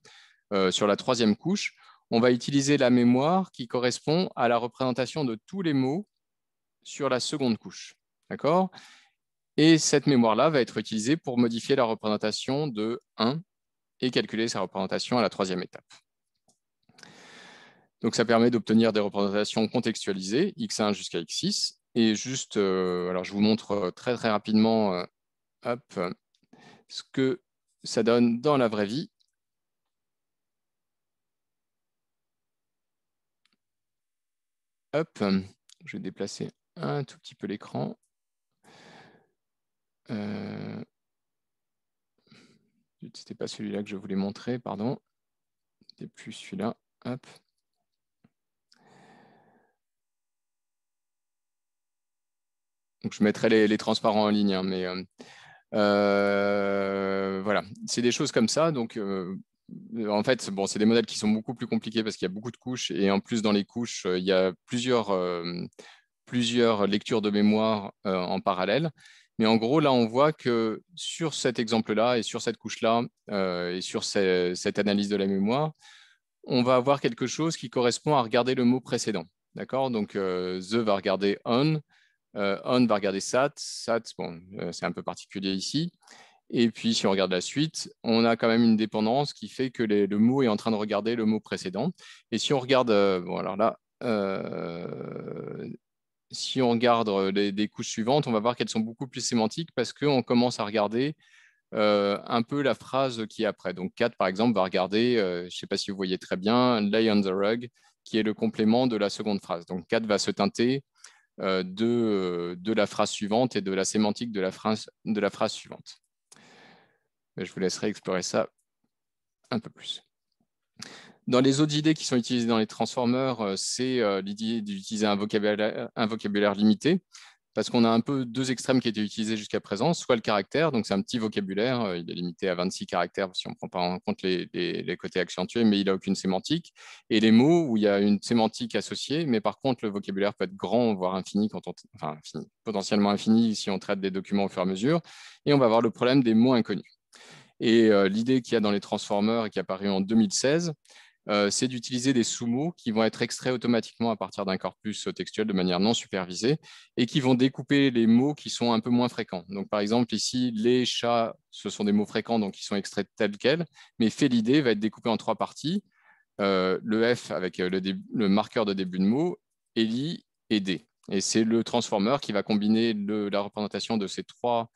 sur la troisième couche, on va utiliser la mémoire qui correspond à la représentation de tous les mots sur la seconde couche. D'accord Et cette mémoire-là va être utilisée pour modifier la représentation de 1 et calculer sa représentation à la troisième étape. Donc ça permet d'obtenir des représentations contextualisées, x1 jusqu'à x6. Et juste, euh, alors je vous montre euh, très très rapidement euh, ce que ça donne dans la vraie vie. Hop, je vais déplacer un tout petit peu l'écran. Euh, C'était pas celui-là que je voulais montrer, pardon. C'était plus celui-là. Donc je mettrai les, transparents en ligne, hein, mais euh, euh, voilà, c'est des choses comme ça. Donc euh, en fait, bon, c'est des modèles qui sont beaucoup plus compliqués parce qu'il y a beaucoup de couches et en plus dans les couches, euh, il y a plusieurs, euh, plusieurs lectures de mémoire euh, en parallèle. Mais en gros, là, on voit que sur cet exemple-là et sur cette couche-là et sur cette analyse de la mémoire, on va avoir quelque chose qui correspond à regarder le mot précédent. D'accord Donc, the va regarder on, on va regarder sat, sat, bon, c'est un peu particulier ici. Et puis, si on regarde la suite, on a quand même une dépendance qui fait que le mot est en train de regarder le mot précédent. Et si on regarde, euh, bon, alors là, euh, si on regarde euh, les, couches suivantes, on va voir qu'elles sont beaucoup plus sémantiques parce qu'on commence à regarder un peu la phrase qui est après. Donc, 4, par exemple, va regarder, je ne sais pas si vous voyez très bien, lay on the rug, qui est le complément de la seconde phrase. Donc, 4 va se teinter de, de, la phrase suivante et de la sémantique de la phrase, de la phrase suivante je vous laisserai explorer ça un peu plus. Dans les autres idées qui sont utilisées dans les transformers, euh, c'est euh, l'idée d'utiliser un vocabulaire, limité, parce qu'on a un peu deux extrêmes qui étaient utilisés jusqu'à présent, soit le caractère, donc c'est un petit vocabulaire, euh, il est limité à 26 caractères si on ne prend pas en compte les, côtés accentués, mais il n'a aucune sémantique, et les mots où il y a une sémantique associée, mais par contre le vocabulaire peut être grand, voire infini, quand on, infini, potentiellement infini si on traite des documents au fur et à mesure, et on va avoir le problème des mots inconnus. Et euh, l'idée qu'il y a dans les transformers et qui est apparue en 2016, euh, c'est d'utiliser des sous-mots qui vont être extraits automatiquement à partir d'un corpus textuel de manière non supervisée et qui vont découper les mots qui sont un peu moins fréquents. Donc, par exemple, ici, les chats, ce sont des mots fréquents, donc ils sont extraits tels quels, mais félidé va être découpé en trois parties. Euh, le F avec le, marqueur de début de mot, Eli et D. Et c'est le transformer qui va combiner la représentation de ces trois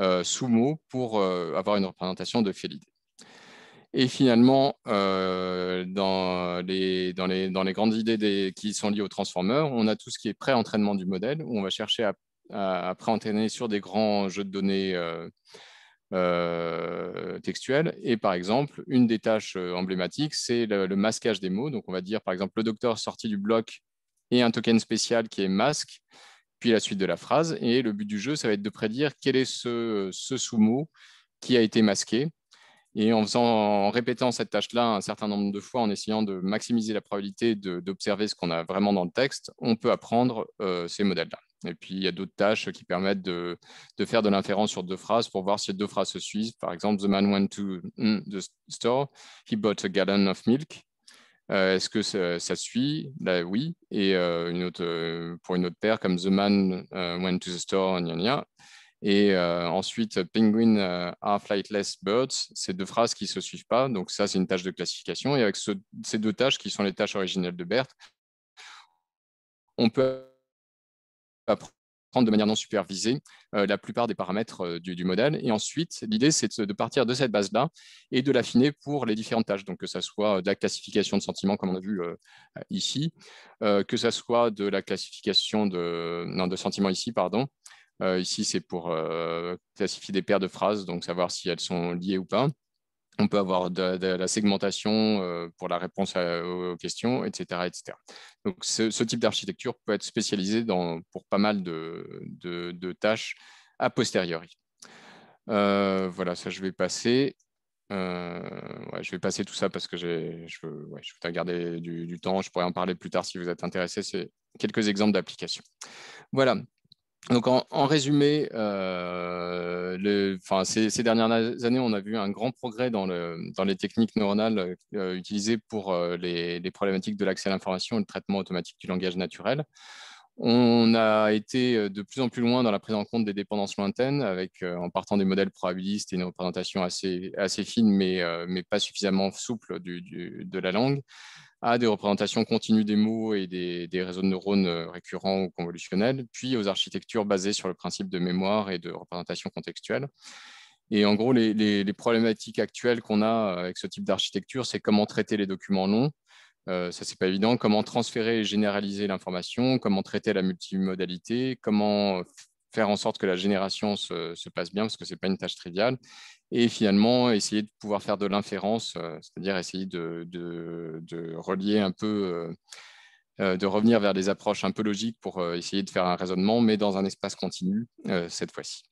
euh, sous mots pour euh, avoir une représentation de félidés. Et finalement, euh, dans, les, dans, les, dans, les, grandes idées qui sont liées aux transformer, on a tout ce qui est pré-entraînement du modèle, où on va chercher à, pré-entraîner sur des grands jeux de données textuels. Et par exemple, une des tâches emblématiques, c'est le, le, masquage des mots. Donc on va dire, par exemple, le docteur sorti du bloc et un token spécial qui est masque puis la suite de la phrase. Et le but du jeu, ça va être de prédire quel est ce, sous-mot qui a été masqué. Et en, en répétant cette tâche-là un certain nombre de fois, en essayant de maximiser la probabilité d'observer ce qu'on a vraiment dans le texte, on peut apprendre euh, ces modèles-là. Et puis, il y a d'autres tâches qui permettent de, faire de l'inférence sur deux phrases pour voir si deux phrases se suivent. Par exemple, The man went to mm, the store, he bought a gallon of milk. Euh, est-ce que ça, suit bah, oui. Et euh, une autre, euh, pour une autre paire, comme The Man Went to the Store, gna gna. Et ensuite, Penguin Are Flightless Birds, ces deux phrases qui ne se suivent pas. Donc, ça, c'est une tâche de classification. Et avec ces deux tâches, qui sont les tâches originelles de Berthe, on peut apprendre de manière non supervisée euh, la plupart des paramètres euh, du, modèle. Et ensuite, l'idée, c'est de, partir de cette base-là et de l'affiner pour les différentes tâches, donc que ça soit de la classification de sentiments, comme on a vu euh, ici, que ça soit de la classification de, non, de sentiments ici, pardon, ici, c'est pour classifier des paires de phrases, donc savoir si elles sont liées ou pas. On peut avoir de, la segmentation euh, pour la réponse aux questions, etc. etc. Donc, ce, type d'architecture peut être spécialisé pour pas mal de, tâches a posteriori. Euh, voilà, ça, je vais passer. Euh, je vais passer tout ça parce que je veux, garder du, du, temps. Je pourrais en parler plus tard si vous êtes intéressé. C'est quelques exemples d'applications. Voilà, donc en, résumé, euh, ces, dernières années, on a vu un grand progrès dans, les techniques neuronales euh, utilisées pour euh, les, problématiques de l'accès à l'information et le traitement automatique du langage naturel. On a été de plus en plus loin dans la prise en compte des dépendances lointaines, avec, en partant des modèles probabilistes et une représentation assez, assez fine, mais, pas suffisamment souple de la langue à des représentations continues des mots et des, réseaux de neurones euh, récurrents ou convolutionnels, puis aux architectures basées sur le principe de mémoire et de représentation contextuelle. Et en gros, les, problématiques actuelles qu'on a euh, avec ce type d'architecture, c'est comment traiter les documents longs. Euh, ça, c'est pas évident. Comment transférer et généraliser l'information, comment traiter la multimodalité, comment faire en sorte que la génération se, se passe bien, parce que ce n'est pas une tâche triviale, et finalement essayer de pouvoir faire de l'inférence, euh, c'est-à-dire essayer de, relier un peu, euh, euh, de revenir vers des approches un peu logiques pour essayer de faire un raisonnement, mais dans un espace continu cette fois-ci.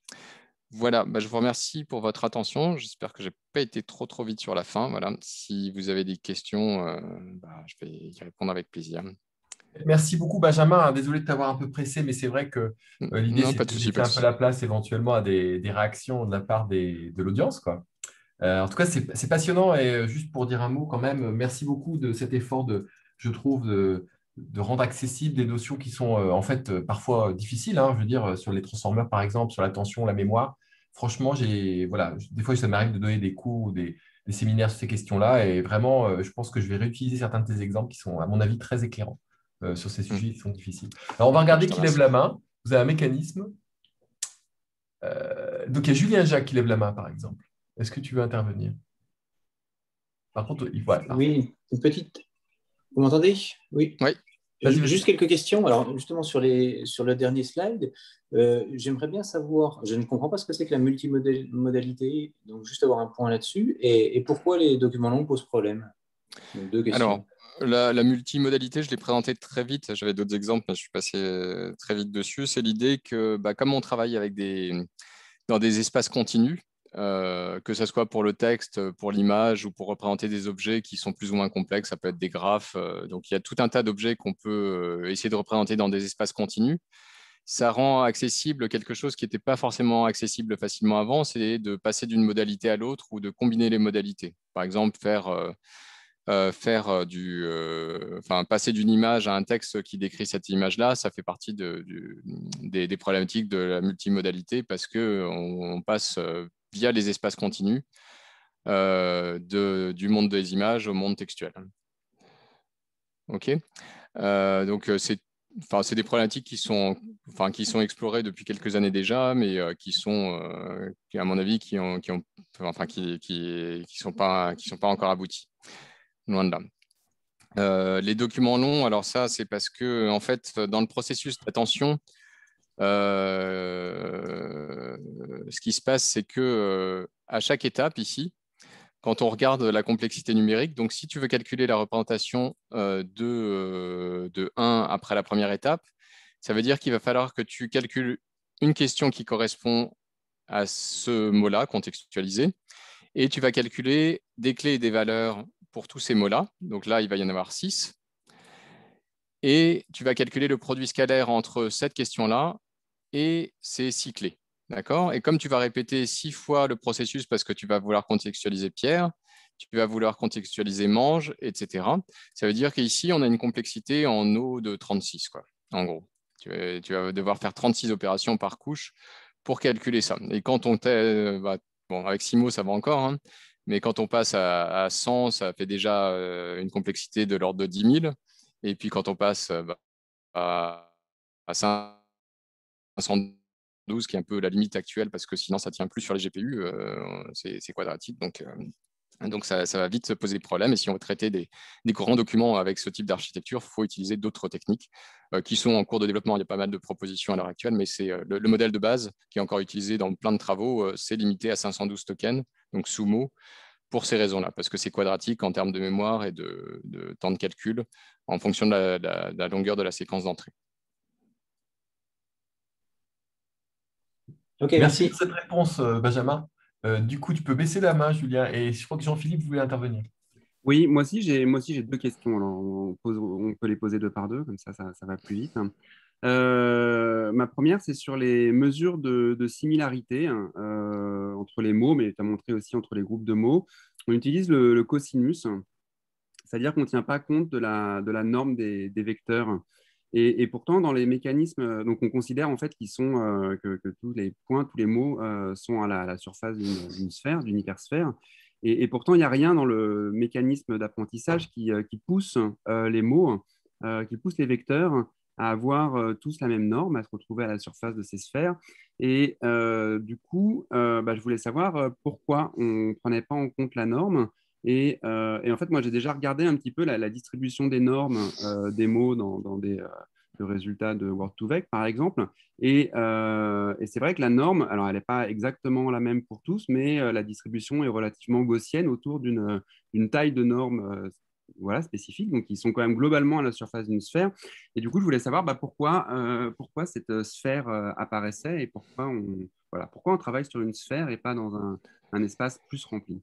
Voilà, bah, je vous remercie pour votre attention. J'espère que je n'ai pas été trop trop vite sur la fin. Si vous avez des questions, bah, je vais y répondre avec plaisir. Merci beaucoup, Benjamin. Hein, désolé de t'avoir un peu pressé, mais c'est vrai que euh, l'idée, c'est de laisser un peu la place éventuellement à des, réactions de la part de l'audience. Euh, en tout cas, c'est passionnant. Et euh, juste pour dire un mot, quand même, merci beaucoup de cet effort, de, je trouve, de, rendre accessibles des notions qui sont en fait parfois difficiles. Hein. je veux dire, sur les transformeurs, par exemple, sur l'attention, la mémoire. Franchement, voilà, des fois, ça m'arrive de donner des cours ou des séminaires sur ces questions-là. Et vraiment, je pense que je vais réutiliser certains de tes exemples qui sont, à mon avis, très éclairants. Euh, sur ces mm. sujets qui sont difficiles. Alors, on va mm, regarder qui lève la main. Vous avez un mécanisme. Euh, donc, il y a Julien Jacques qui lève la main, par exemple. Est-ce que tu veux intervenir Par contre, il faut. oui, une petite. Vous m'entendez Oui. Oui. Juste quelques questions. Alors, justement, sur, les, sur le dernier slide, euh, j'aimerais bien savoir, je ne comprends pas ce que c'est que la multimodalité, donc juste avoir un point là-dessus, et, pourquoi les documents longs posent problème Deux questions la, multimodalité, je l'ai présentée très vite. J'avais d'autres exemples, mais je suis passé euh, très vite dessus. C'est l'idée que, bah, comme on travaille avec des, dans des espaces continus, euh, que ce soit pour le texte, pour l'image ou pour représenter des objets qui sont plus ou moins complexes, ça peut être des graphes. Euh, donc il y a tout un tas d'objets qu'on peut essayer de représenter dans des espaces continus. Ça rend accessible quelque chose qui n'était pas forcément accessible facilement avant, c'est de passer d'une modalité à l'autre ou de combiner les modalités. Par exemple, faire... Euh, faire euh, du, euh, passer d'une image à un texte qui décrit cette image-là, ça fait partie des, problématiques de la multimodalité parce qu'on on, passe via les espaces continus du monde des images au monde textuel. Ok, donc c'est Enfin, c'est des problématiques qui sont, enfin, qui sont explorées depuis quelques années déjà, mais qui sont, à mon avis, qui ont, enfin, qui, sont pas, sont pas encore abouties loin de euh, les documents longs, alors ça, c'est parce que, en fait, dans le processus d'attention, euh, ce qui se passe, c'est que euh, à chaque étape ici, quand on regarde la complexité numérique, donc si tu veux calculer la représentation de, de 1 après la première étape, ça veut dire qu'il va falloir que tu calcules une question qui correspond à ce mot-là contextualisé, et tu vas calculer des clés et des valeurs pour tous ces mots-là. Donc là, il va y en avoir 6. Et tu vas calculer le produit scalaire entre cette question-là et ces six clés. D'accord Et comme tu vas répéter six fois le processus parce que tu vas vouloir contextualiser Pierre, tu vas vouloir contextualiser Mange, etc. Ça veut dire qu'ici, on a une complexité en eau de 36, quoi, en gros. Tu vas, devoir faire 36 opérations par couche pour calculer ça. Et quand on t'a... Euh, bah, bon, avec six mots, ça va encore, hein. Mais quand on passe à, 100, ça fait déjà euh, une complexité de l'ordre de 10 000. Et puis quand on passe euh, bah, à, à 512, qui est un peu la limite actuelle, parce que sinon ça tient plus sur les GPU, euh, c'est quadratique. Donc donc ça, va vite se poser des problèmes. Et si on veut traiter des, des grands documents avec ce type d'architecture, il faut utiliser d'autres techniques euh, qui sont en cours de développement. Il y a pas mal de propositions à l'heure actuelle, mais c'est euh, le, modèle de base qui est encore utilisé dans plein de travaux, euh, c'est limité à 512 tokens, donc Sumo, pour ces raisons-là, parce que c'est quadratique en termes de mémoire et de, temps de calcul en fonction de la, longueur de la séquence d'entrée. Ok, merci. pour cette réponse, Benjamin. Euh, du coup, tu peux baisser la main, Julien, et je crois que Jean-Philippe voulait intervenir. Oui, moi aussi, j'ai, deux questions. on, peut les poser deux par deux, comme ça, ça, va plus vite. Euh, ma première, c'est sur les mesures de, similarité hein, euh, entre les mots, mais tu as montré aussi entre les groupes de mots. On utilise le, cosinus, c'est-à-dire qu'on ne tient pas compte de la, norme des vecteurs. Et, pourtant, dans les mécanismes, euh, donc on considère en fait sont euh, que, tous les points, tous les mots euh, sont à la, surface d'une sphère, d'une hypersphère. Et, pourtant, il n'y a rien dans le mécanisme d'apprentissage qui, pousse les mots, qui pousse les vecteurs à avoir tous la même norme, à se retrouver à la surface de ces sphères. Et du coup, bah, je voulais savoir pourquoi on ne prenait pas en compte la norme euh, et, en fait, moi, j'ai déjà regardé un petit peu la, distribution des normes euh, des mots dans, des euh, résultats de Word2Vec, par exemple. Et, c'est vrai que la norme, alors elle n'est pas exactement la même pour tous, mais la distribution est relativement gaussienne autour d'une taille de normes voilà, spécifiques, donc ils sont quand même globalement à la surface d'une sphère. Et du coup, je voulais savoir bah, pourquoi, cette sphère apparaissait et pourquoi on, voilà, pourquoi on travaille sur une sphère et pas dans un espace plus rempli.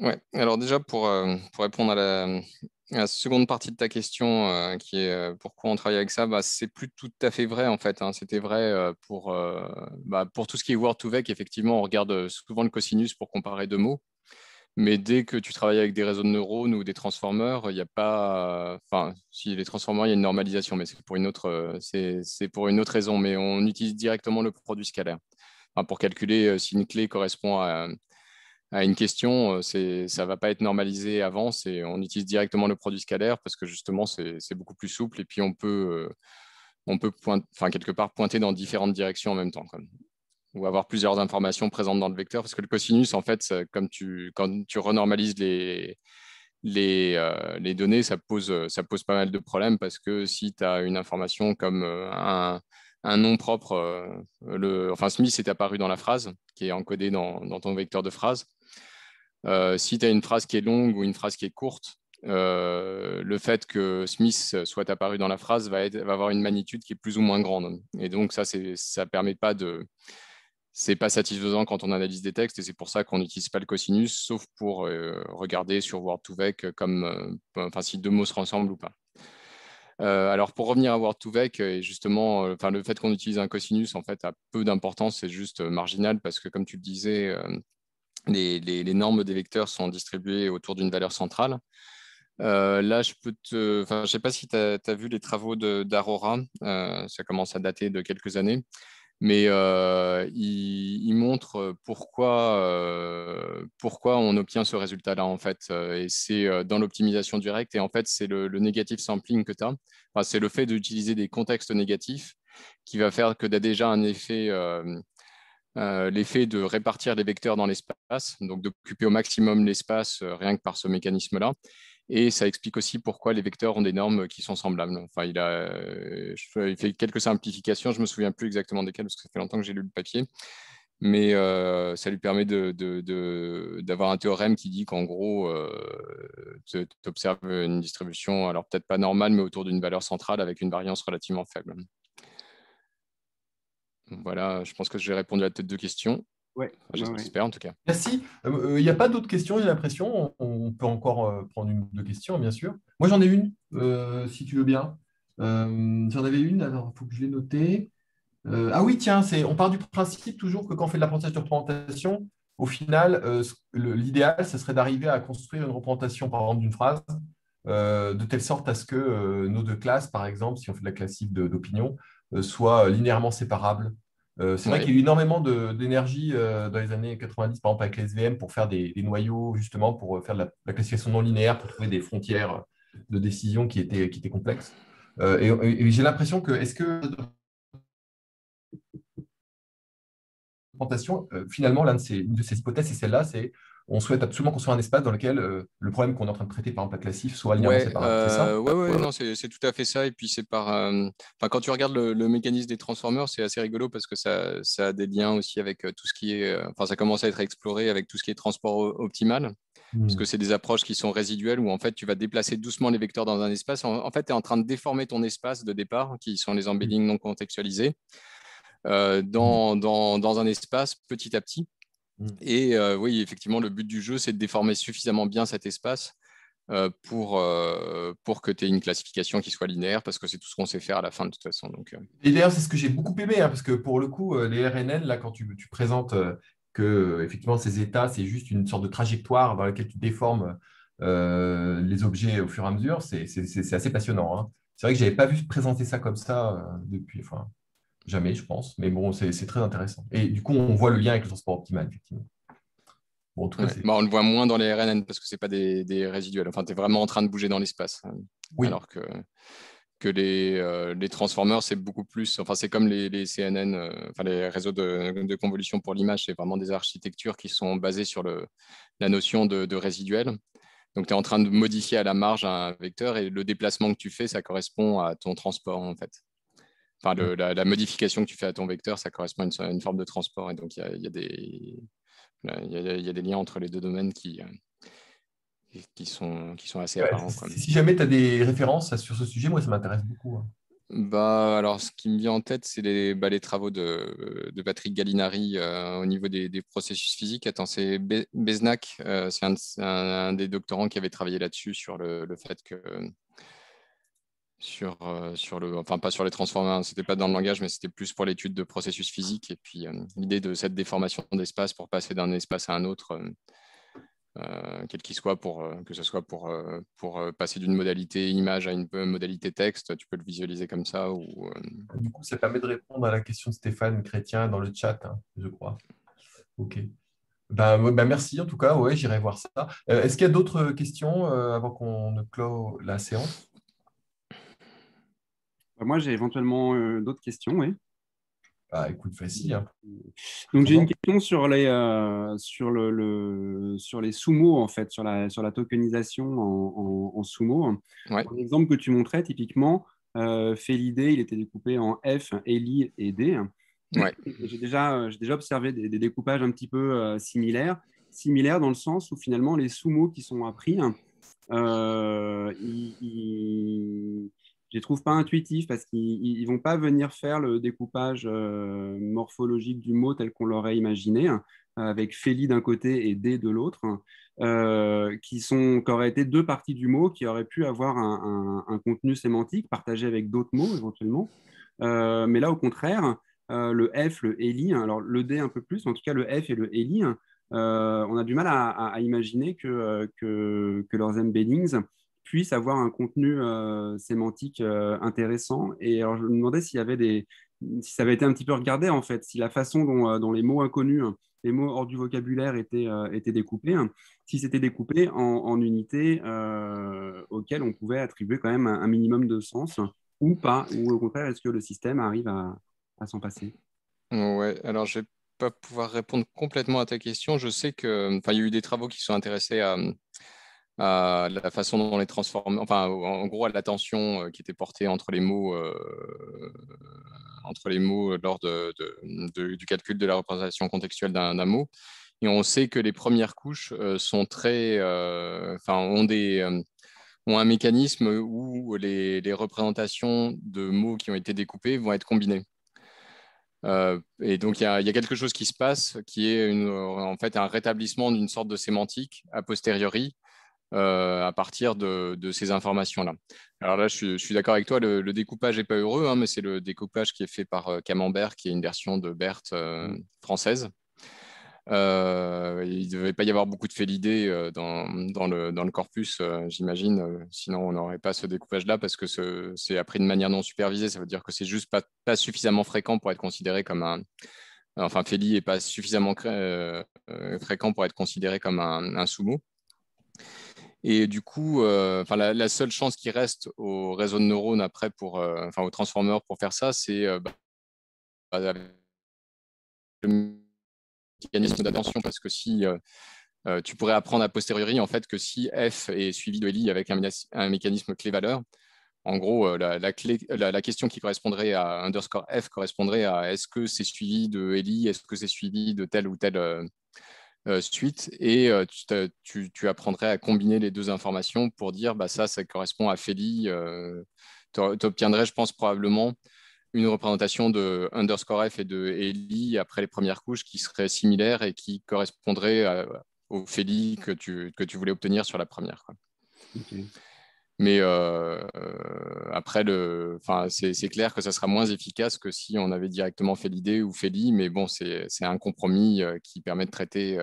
Ouais. Alors déjà, pour, euh, répondre à la, seconde partie de ta question, euh, qui est euh, pourquoi on travaille avec ça, bah, c'est plus tout à fait vrai en fait. Hein. C'était vrai pour, bah, pour tout ce qui est Word2Vec. Effectivement, on regarde souvent le cosinus pour comparer deux mots. Mais dès que tu travailles avec des réseaux de neurones ou des transformeurs, il n'y a pas. Enfin, si les transformeurs, il y a une normalisation, mais c'est pour, une autre, c'est, c'est pour une autre raison. Mais on utilise directement le produit scalaire hein, pour calculer si une clé correspond à à une question, euh, ça ne va pas être normalisé avant. on utilise directement le produit scalaire parce que justement, c'est, beaucoup plus souple et puis on peut, euh, on peut enfin, quelque part pointer dans différentes directions en même temps. Ou avoir plusieurs informations présentes dans le vecteur parce que le cosinus, en fait, comme tu, quand tu renormalises euh, les, données, ça pose, ça pose pas mal de problèmes parce que si tu as une information comme un un nom propre. Euh, le, enfin, Smith est apparu dans la phrase, qui est encodé dans, ton vecteur de phrase. Euh, si tu as une phrase qui est longue ou une phrase qui est courte, euh, le fait que Smith soit apparu dans la phrase va, avoir une magnitude qui est plus ou moins grande. Et donc ça, ça permet pas de... C'est pas satisfaisant quand on analyse des textes et c'est pour ça qu'on n'utilise pas le cosinus, sauf pour regarder sur Word2Vec comme, enfin, si deux mots se ressemblent ou pas. Euh, alors pour revenir à Word2Vec, euh, justement, euh, le fait qu'on utilise un cosinus en fait a peu d'importance, c'est juste marginal parce que comme tu le disais, les, normes des vecteurs sont distribuées autour d'une valeur centrale. là, je ne sais pas si tu as, as, vu les travaux d'Aurora, ça commence à dater de quelques années mais euh, il, montre euh, pourquoi, on obtient ce résultat-là, en fait. Euh, et c'est dans l'optimisation directe, et en fait, c'est le, négatif sampling que tu as. c'est le fait d'utiliser des contextes négatifs qui va faire que tu as déjà effet, l'effet de répartir les vecteurs dans l'espace, donc d'occuper au maximum l'espace rien que par ce mécanisme-là. Et ça explique aussi pourquoi les vecteurs ont des normes qui sont semblables. Euh, il fait quelques simplifications, je ne me souviens plus exactement desquelles, parce que ça fait longtemps que j'ai lu le papier. Mais euh, ça lui permet d'avoir un théorème qui dit qu'en gros, euh, tu observes une distribution, alors peut-être pas normale, mais autour d'une valeur centrale avec une variance relativement faible. Voilà, je pense que j'ai répondu à peut deux questions. Oui, J'espère en tout cas. Merci. Euh, euh, il n'y a pas d'autres questions, j'ai l'impression. On, peut encore euh, prendre une ou deux questions, bien sûr. Moi, j'en ai une, si tu veux bien. j'en avais une, alors il faut que je l'ai notée. ah oui, tiens, on part du principe toujours que quand on fait de l'apprentissage de représentation, au final, l'idéal, ce serait d'arriver à construire une représentation, par exemple, d'une phrase, de telle sorte à ce que nos deux classes, par exemple, si on fait de la classique d'opinion, soient linéairement séparables. Euh, c'est vrai qu'il y a eu énormément d'énergie euh, dans les années 90, par exemple avec les SVM, pour faire des, noyaux, justement, pour euh, faire de la, classification non linéaire, pour trouver des frontières de décision qui étaient, complexes. et, j'ai l'impression que, est-ce que finalement, l'une de, ces hypothèses, c'est celle-là, c'est on souhaite absolument qu'on soit un espace dans lequel euh, le problème qu'on est en train de traiter, par un plat classif, soit lié à euh, ouais, non, c'est tout à fait ça. Et puis c'est par, euh, quand tu regardes le, mécanisme des transformeurs, c'est assez rigolo parce que ça, a des liens aussi avec tout ce qui est, enfin ça commence à être exploré avec tout ce qui est transport optimal, hmm. parce que c'est des approches qui sont résiduelles où en fait tu vas déplacer doucement les vecteurs dans un espace. En, fait, tu es en train de déformer ton espace de départ, qui sont les embeddings hmm. non contextualisés. Hmm. dans, dans, un espace petit à petit. Mmh. Et euh, oui, effectivement, le but du jeu, c'est de déformer suffisamment bien cet espace euh, euh, pour, que tu aies une classification qui soit linéaire, parce que c'est tout ce qu'on sait faire à la fin de toute façon. Et d'ailleurs, c'est ce que j'ai beaucoup aimé, hein, parce que pour le coup, les RNN, là, quand tu, présentes que effectivement ces états, c'est juste une sorte de trajectoire dans laquelle tu déformes les objets au fur et à mesure, c'est assez passionnant. Hein. C'est vrai que je n'avais pas vu présenter ça comme ça depuis. Jamais, je pense. Mais bon, c'est très intéressant. Et du coup, on voit le lien avec le transport optimal, effectivement. Bah, on le voit moins dans les RNN parce que ce n'est pas des, résiduels. Enfin, tu es vraiment en train de bouger dans l'espace. Hein. Oui. Alors que, que les, euh, les transformeurs, c'est beaucoup plus. Enfin, c'est comme les, CNN, euh, enfin, les réseaux de, convolution pour l'image, c'est vraiment des architectures qui sont basées sur le, la notion de, de résiduel. Donc, tu es en train de modifier à la marge un vecteur et le déplacement que tu fais, ça correspond à ton transport, en fait. Mmh. la, modification que tu fais à ton vecteur, ça correspond à une, forme de transport. Et donc, il y a, des liens entre les deux domaines qui, euh, sont, assez apparents. Si jamais tu as des références sur ce sujet, moi, ça m'intéresse beaucoup. Hein. Bah, alors, ce qui me vient en tête, c'est les, bah, travaux de, Patrick Gallinari euh, au niveau des, processus physiques. Attends, c'est Beznac, euh, c'est un, des doctorants qui avait travaillé là-dessus sur le fait que sur, euh, sur le, enfin pas sur les transformations, hein, c'était pas dans le langage, mais c'était plus pour l'étude de processus physiques et puis euh, l'idée de cette déformation d'espace pour passer d'un espace à un autre, euh, quel qu'il soit, pour, que ce soit pour, pour passer d'une modalité image à une modalité texte, tu peux le visualiser comme ça. Ou, Du coup, ça permet de répondre à la question de Stéphane Chrétien dans le chat, hein, je crois. Ok. Bah, bah, merci en tout cas, ouais, j'irai voir ça. Est-ce qu'il y a d'autres questions avant qu'on ne clôt la séance bah, moi, j'ai éventuellement euh, d'autres questions, oui. Bah, écoute, facile. Hein. Donc, j'ai une question sur les, euh, sur le, sur les sumo, en fait, sur la, sur la tokenisation en, en, en sumo. L'exemple que tu montrais, typiquement, euh, l'idée, il était découpé en F, Eli et D. Ouais. J'ai déjà, euh, déjà observé des, découpages un petit peu euh, similaires, similaires dans le sens où finalement les sumo qui sont appris, ils je les trouve pas intuitifs parce qu'ils ne vont pas venir faire le découpage euh, morphologique du mot tel qu'on l'aurait imaginé, hein, avec Féli d'un côté et D de l'autre, hein, euh, qui, sont, auraient été deux parties du mot qui auraient pu avoir un, contenu sémantique partagé avec d'autres mots éventuellement. Euh, mais là, au contraire, le F, le Eli, hein, alors le D un peu plus, en tout cas le F et le Eli, on a du mal à, imaginer que, que, que leurs embeddings puisse avoir un contenu euh, sémantique euh, intéressant. Et alors, je me demandais s'il y avait des, si ça avait été un petit peu regardé en fait, si la façon dont, euh, les mots inconnus, les mots hors du vocabulaire étaient, étaient découpés, hein, si c'était découpé en, unités auxquelles on pouvait attribuer quand même un, minimum de sens ou pas, ou au contraire, est-ce que le système arrive à, s'en passer Ouais, alors je vais pas pouvoir répondre complètement à ta question. Je sais que, y a eu des travaux qui sont intéressés à la façon dont les transforme, enfin, en gros, à l'attention euh, qui était portée entre les mots, euh, entre les mots lors de, du calcul de la représentation contextuelle d'un mot. Et on sait que les premières couches euh, sont très, ont des ont un mécanisme où les, les, représentations de mots qui ont été découpés vont être combinées. et donc il y, a, quelque chose qui se passe qui est en fait un rétablissement d'une sorte de sémantique a posteriori euh, à partir de, ces informations-là. Alors là, je suis, d'accord avec toi, le, découpage n'est pas heureux, hein, mais c'est le découpage qui est fait par euh, Camembert, qui est une version de Berthe euh, française. il ne devait pas y avoir beaucoup de félidés dans, dans, le, corpus, j'imagine, sinon on n'aurait pas ce découpage-là, parce que c'est appris de manière non supervisée, ça veut dire que c'est juste pas, suffisamment fréquent pour être considéré comme un, enfin Feli n'est pas suffisamment fréquent pour être considéré comme un, un sous-mot. Et du coup, euh, la, seule chance qui reste au réseau de neurones après, pour, euh, au transformer pour faire ça, c'est euh, bah, le mécanisme d'attention. Parce que si tu pourrais apprendre à posteriori en fait, que si F est suivi de LI avec un, mécanisme clé-valeur, en gros, la, la, question qui correspondrait à underscore F correspondrait à est-ce que c'est suivi de LI, est-ce que c'est suivi de tel ou tel euh, suite et euh, tu, apprendrais à combiner les deux informations pour dire bah, ça, ça correspond à Feli. Euh, tu obtiendrais, je pense, probablement une représentation de underscore F et de Eli après les premières couches qui serait similaire et qui correspondrait au Feli que tu, que tu voulais obtenir sur la première. Quoi. Mais euh, euh, après, le, enfin, c'est clair que ça sera moins efficace que si on avait directement fait l'idée ou fait l'I, mais bon, c'est un compromis euh, qui permet de traiter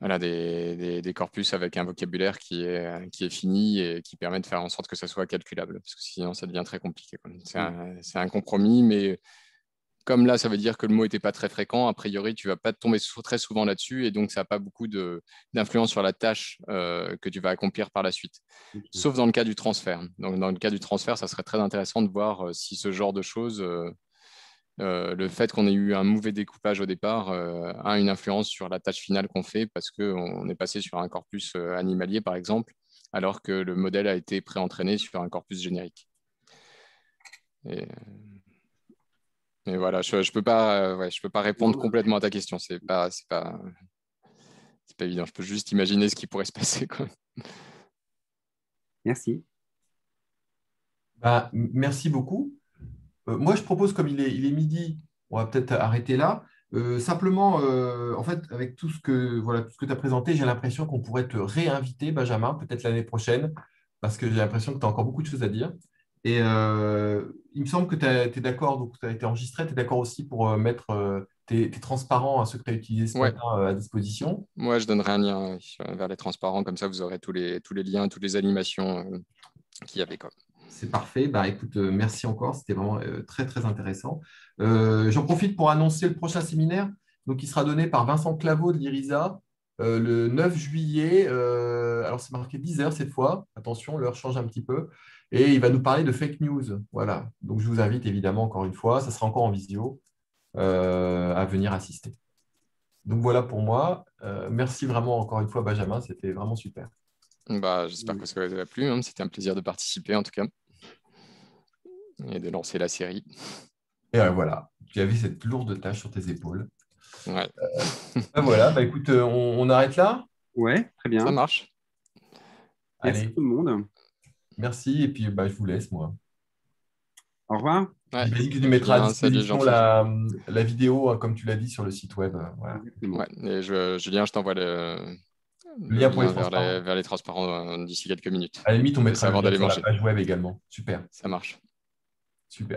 voilà, des, des, corpus avec un vocabulaire qui est, qui est fini et qui permet de faire en sorte que ça soit calculable, parce que sinon ça devient très compliqué. Mmh. C'est un, compromis, mais comme là, ça veut dire que le mot n'était pas très fréquent, a priori, tu ne vas pas tomber très souvent là-dessus et donc ça n'a pas beaucoup d'influence sur la tâche euh, que tu vas accomplir par la suite, sauf dans le cas du transfert. Donc, dans le cas du transfert, ça serait très intéressant de voir euh, si ce genre de choses, euh, le fait qu'on ait eu un mauvais découpage au départ, a une influence sur la tâche finale qu'on fait parce qu'on est passé sur un corpus animalier, par exemple, alors que le modèle a été pré-entraîné sur un corpus générique. Mais voilà, je ne peux, pas, euh, peux pas répondre complètement à ta question. Ce n'est pas, c'est c'est pas évident. Je peux juste imaginer ce qui pourrait se passer. Quoi. Merci. Bah, merci beaucoup. Euh, moi, je propose, comme il est, midi, on va peut-être arrêter là. Euh, simplement, en fait, avec tout ce que tout ce que tu as présenté, j'ai l'impression qu'on pourrait te réinviter, Benjamin, peut-être l'année prochaine, parce que j'ai l'impression que tu as encore beaucoup de choses à dire. Et euh, il me semble que tu es d'accord, donc tu as été enregistré, tu es d'accord aussi pour euh, mettre euh, tes, transparents à hein, ceux que tu as ce matin à disposition. Moi, je donnerai un lien vers les transparents, comme ça vous aurez tous les, liens, toutes les animations qu'il y avait. C'est parfait. Bah, écoute, merci encore. C'était vraiment très, très intéressant. j'en profite pour annoncer le prochain séminaire donc, il sera donné par Vincent Claveau de l'IRISA le 9 juillet. alors, c'est marqué 10 heures cette fois. Attention, l'heure change un petit peu. Et il va nous parler de fake news. Voilà. Donc, je vous invite évidemment, encore une fois, ça sera encore en visio, euh, à venir assister. Donc, voilà pour moi. Euh, merci vraiment, encore une fois, Benjamin. C'était vraiment super. Bah, J'espère que ça vous a plu. Hein. C'était un plaisir de participer, en tout cas, et de lancer la série. Et euh, voilà. Tu avais cette lourde tâche sur tes épaules. Ouais. Ben voilà. Bah, écoute, on, arrête là. Ouais, très bien. Ça marche. Merci tout le monde. Merci, et puis bah, je vous laisse, moi. Au revoir. Je vais bah, tu mettras la, vidéo, hein, comme tu l'as dit, sur le site web. Euh, Julien, je t'envoie le, lien, pour vers, les, transparents euh, d'ici quelques minutes. À la limite, on mettra le sur manger. la page web également. Super. Ça marche. Super.